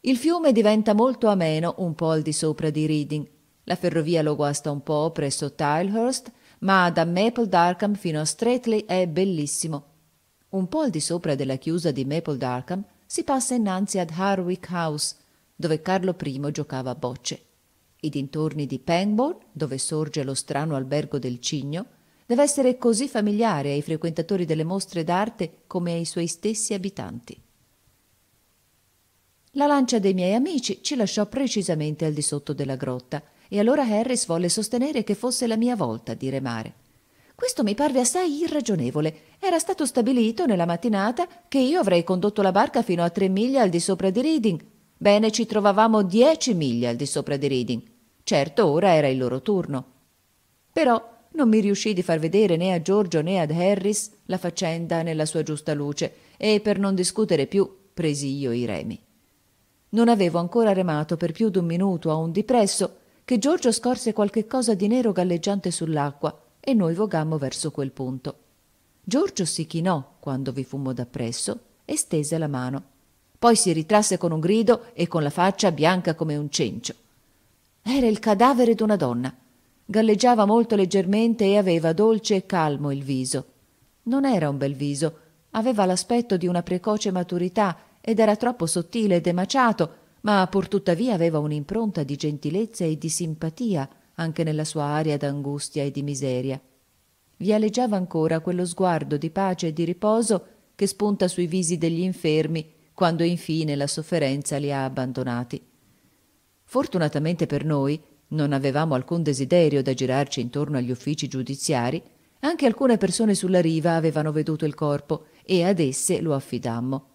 Il fiume diventa molto ameno un po' al di sopra di Reading. La ferrovia lo guasta un po' presso Tilehurst, ma da Maple d'Arkham fino a Streatley è bellissimo. Un po' al di sopra della chiusa di Maple d'Arkham si passa innanzi ad Harwick House, dove Carlo I giocava a bocce, i dintorni di Pangborn, dove sorge lo strano albergo del Cigno, deve essere così familiare ai frequentatori delle mostre d'arte come ai suoi stessi abitanti. La lancia dei miei amici ci lasciò precisamente al di sotto della grotta e allora Harris volle sostenere che fosse la mia volta di remare. Questo mi parve assai irragionevole. Era stato stabilito nella mattinata che io avrei condotto la barca fino a tre miglia al di sopra di Reading. Bene, ci trovavamo dieci miglia al di sopra di Reading. Certo, ora era il loro turno. Però non mi riuscì di far vedere né a Giorgio né ad Harris la faccenda nella sua giusta luce e per non discutere più presi io i remi. Non avevo ancora remato per più d'un minuto a un dipresso che Giorgio scorse qualche cosa di nero galleggiante sull'acqua e noi vogammo verso quel punto. Giorgio si chinò quando vi fummo dappresso e stese la mano. Poi si ritrasse con un grido e con la faccia bianca come un cencio. Era il cadavere d'una donna. Galleggiava molto leggermente e aveva dolce e calmo il viso. Non era un bel viso, aveva l'aspetto di una precoce maturità ed era troppo sottile e emaciato, ma pur tuttavia aveva un'impronta di gentilezza e di simpatia anche nella sua aria d'angustia e di miseria. Vi aleggiava ancora quello sguardo di pace e di riposo che spunta sui visi degli infermi quando infine la sofferenza li ha abbandonati. Fortunatamente per noi non avevamo alcun desiderio da girarci intorno agli uffici giudiziari, anche alcune persone sulla riva avevano veduto il corpo e ad esse lo affidammo.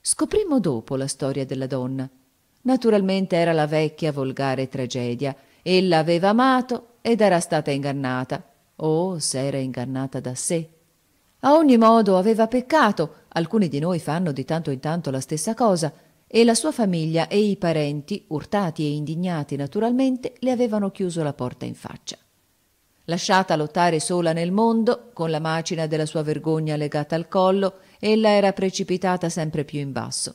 Scoprimmo dopo la storia della donna. Naturalmente era la vecchia volgare tragedia Ella aveva amato ed era stata ingannata, o oh, se era ingannata da sé. A ogni modo aveva peccato, alcuni di noi fanno di tanto in tanto la stessa cosa, e la sua famiglia e i parenti, urtati e indignati naturalmente, le avevano chiuso la porta in faccia. Lasciata lottare sola nel mondo, con la macina della sua vergogna legata al collo, ella era precipitata sempre più in basso.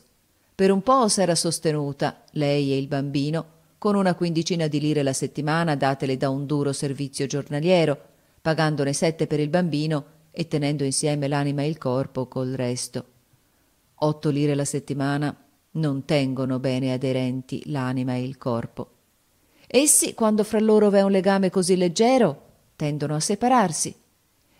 Per un po' s'era sostenuta, lei e il bambino, con una quindicina di lire la settimana datele da un duro servizio giornaliero, pagandone sette per il bambino e tenendo insieme l'anima e il corpo col resto. Otto lire la settimana non tengono bene aderenti l'anima e il corpo. Essi, quando fra loro v'è un legame così leggero, tendono a separarsi.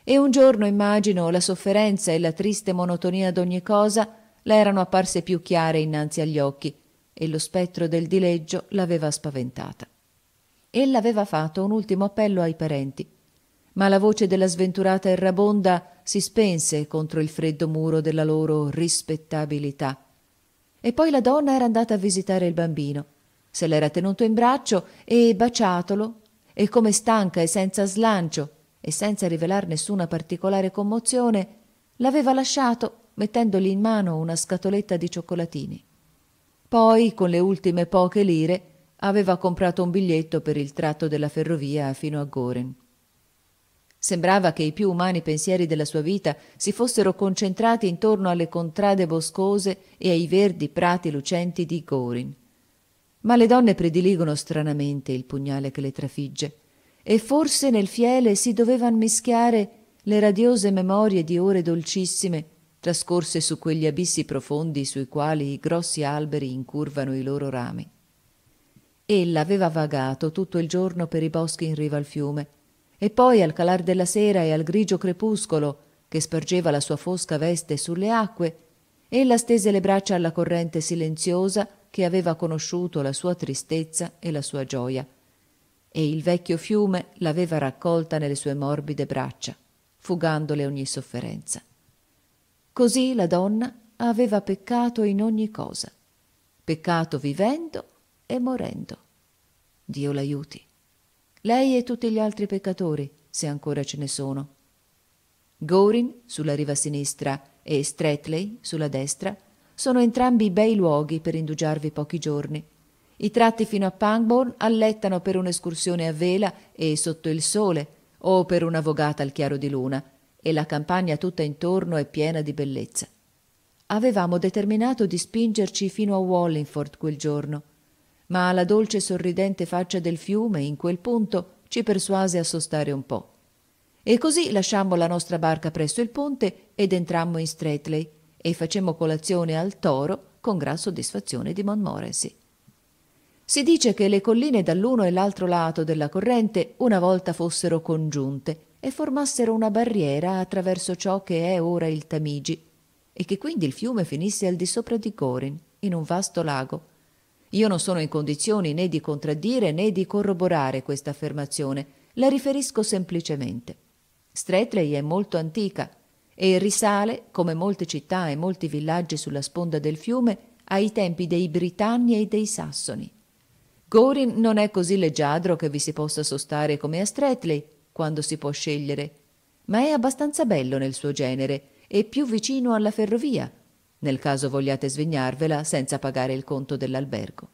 E un giorno, immagino, la sofferenza e la triste monotonia d'ogni cosa le erano apparse più chiare innanzi agli occhi e lo spettro del dileggio l'aveva spaventata. Ella aveva fatto un ultimo appello ai parenti, ma la voce della sventurata errabonda si spense contro il freddo muro della loro rispettabilità. E poi la donna era andata a visitare il bambino, se l'era tenuto in braccio e baciatolo, e come stanca e senza slancio e senza rivelar nessuna particolare commozione, l'aveva lasciato mettendogli in mano una scatoletta di cioccolatini. Poi, con le ultime poche lire, aveva comprato un biglietto per il tratto della ferrovia fino a Goren. Sembrava che i più umani pensieri della sua vita si fossero concentrati intorno alle contrade boscose e ai verdi prati lucenti di Gorin. Ma le donne prediligono stranamente il pugnale che le trafigge, e forse nel fiele si dovevan mischiare le radiose memorie di ore dolcissime trascorse su quegli abissi profondi sui quali i grossi alberi incurvano i loro rami. Ella aveva vagato tutto il giorno per i boschi in riva al fiume e poi al calar della sera e al grigio crepuscolo che spargeva la sua fosca veste sulle acque, ella stese le braccia alla corrente silenziosa che aveva conosciuto la sua tristezza e la sua gioia e il vecchio fiume l'aveva raccolta nelle sue morbide braccia, fugandole ogni sofferenza. Così la donna aveva peccato in ogni cosa, peccato vivendo e morendo. Dio l'aiuti. Lei e tutti gli altri peccatori, se ancora ce ne sono. Gorin sulla riva sinistra e Stretley sulla destra sono entrambi bei luoghi per indugiarvi pochi giorni. I tratti fino a Pangbourne allettano per un'escursione a vela e sotto il sole o per una vogata al chiaro di luna, e la campagna tutta intorno è piena di bellezza. Avevamo determinato di spingerci fino a Wallingford quel giorno, ma la dolce e sorridente faccia del fiume in quel punto ci persuase a sostare un po'. E così lasciammo la nostra barca presso il ponte ed entrammo in Stretley e facemmo colazione al toro con gran soddisfazione di Montmorency. Si dice che le colline dall'uno e l'altro lato della corrente una volta fossero congiunte e formassero una barriera attraverso ciò che è ora il Tamigi e che quindi il fiume finisse al di sopra di Gorin, in un vasto lago. Io non sono in condizioni né di contraddire né di corroborare questa affermazione, la riferisco semplicemente. Stretley è molto antica e risale, come molte città e molti villaggi sulla sponda del fiume, ai tempi dei Britanni e dei Sassoni. Gorin non è così leggiadro che vi si possa sostare come a Stretley, quando si può scegliere, ma è abbastanza bello nel suo genere e più vicino alla ferrovia, nel caso vogliate svegliarvela senza pagare il conto dell'albergo.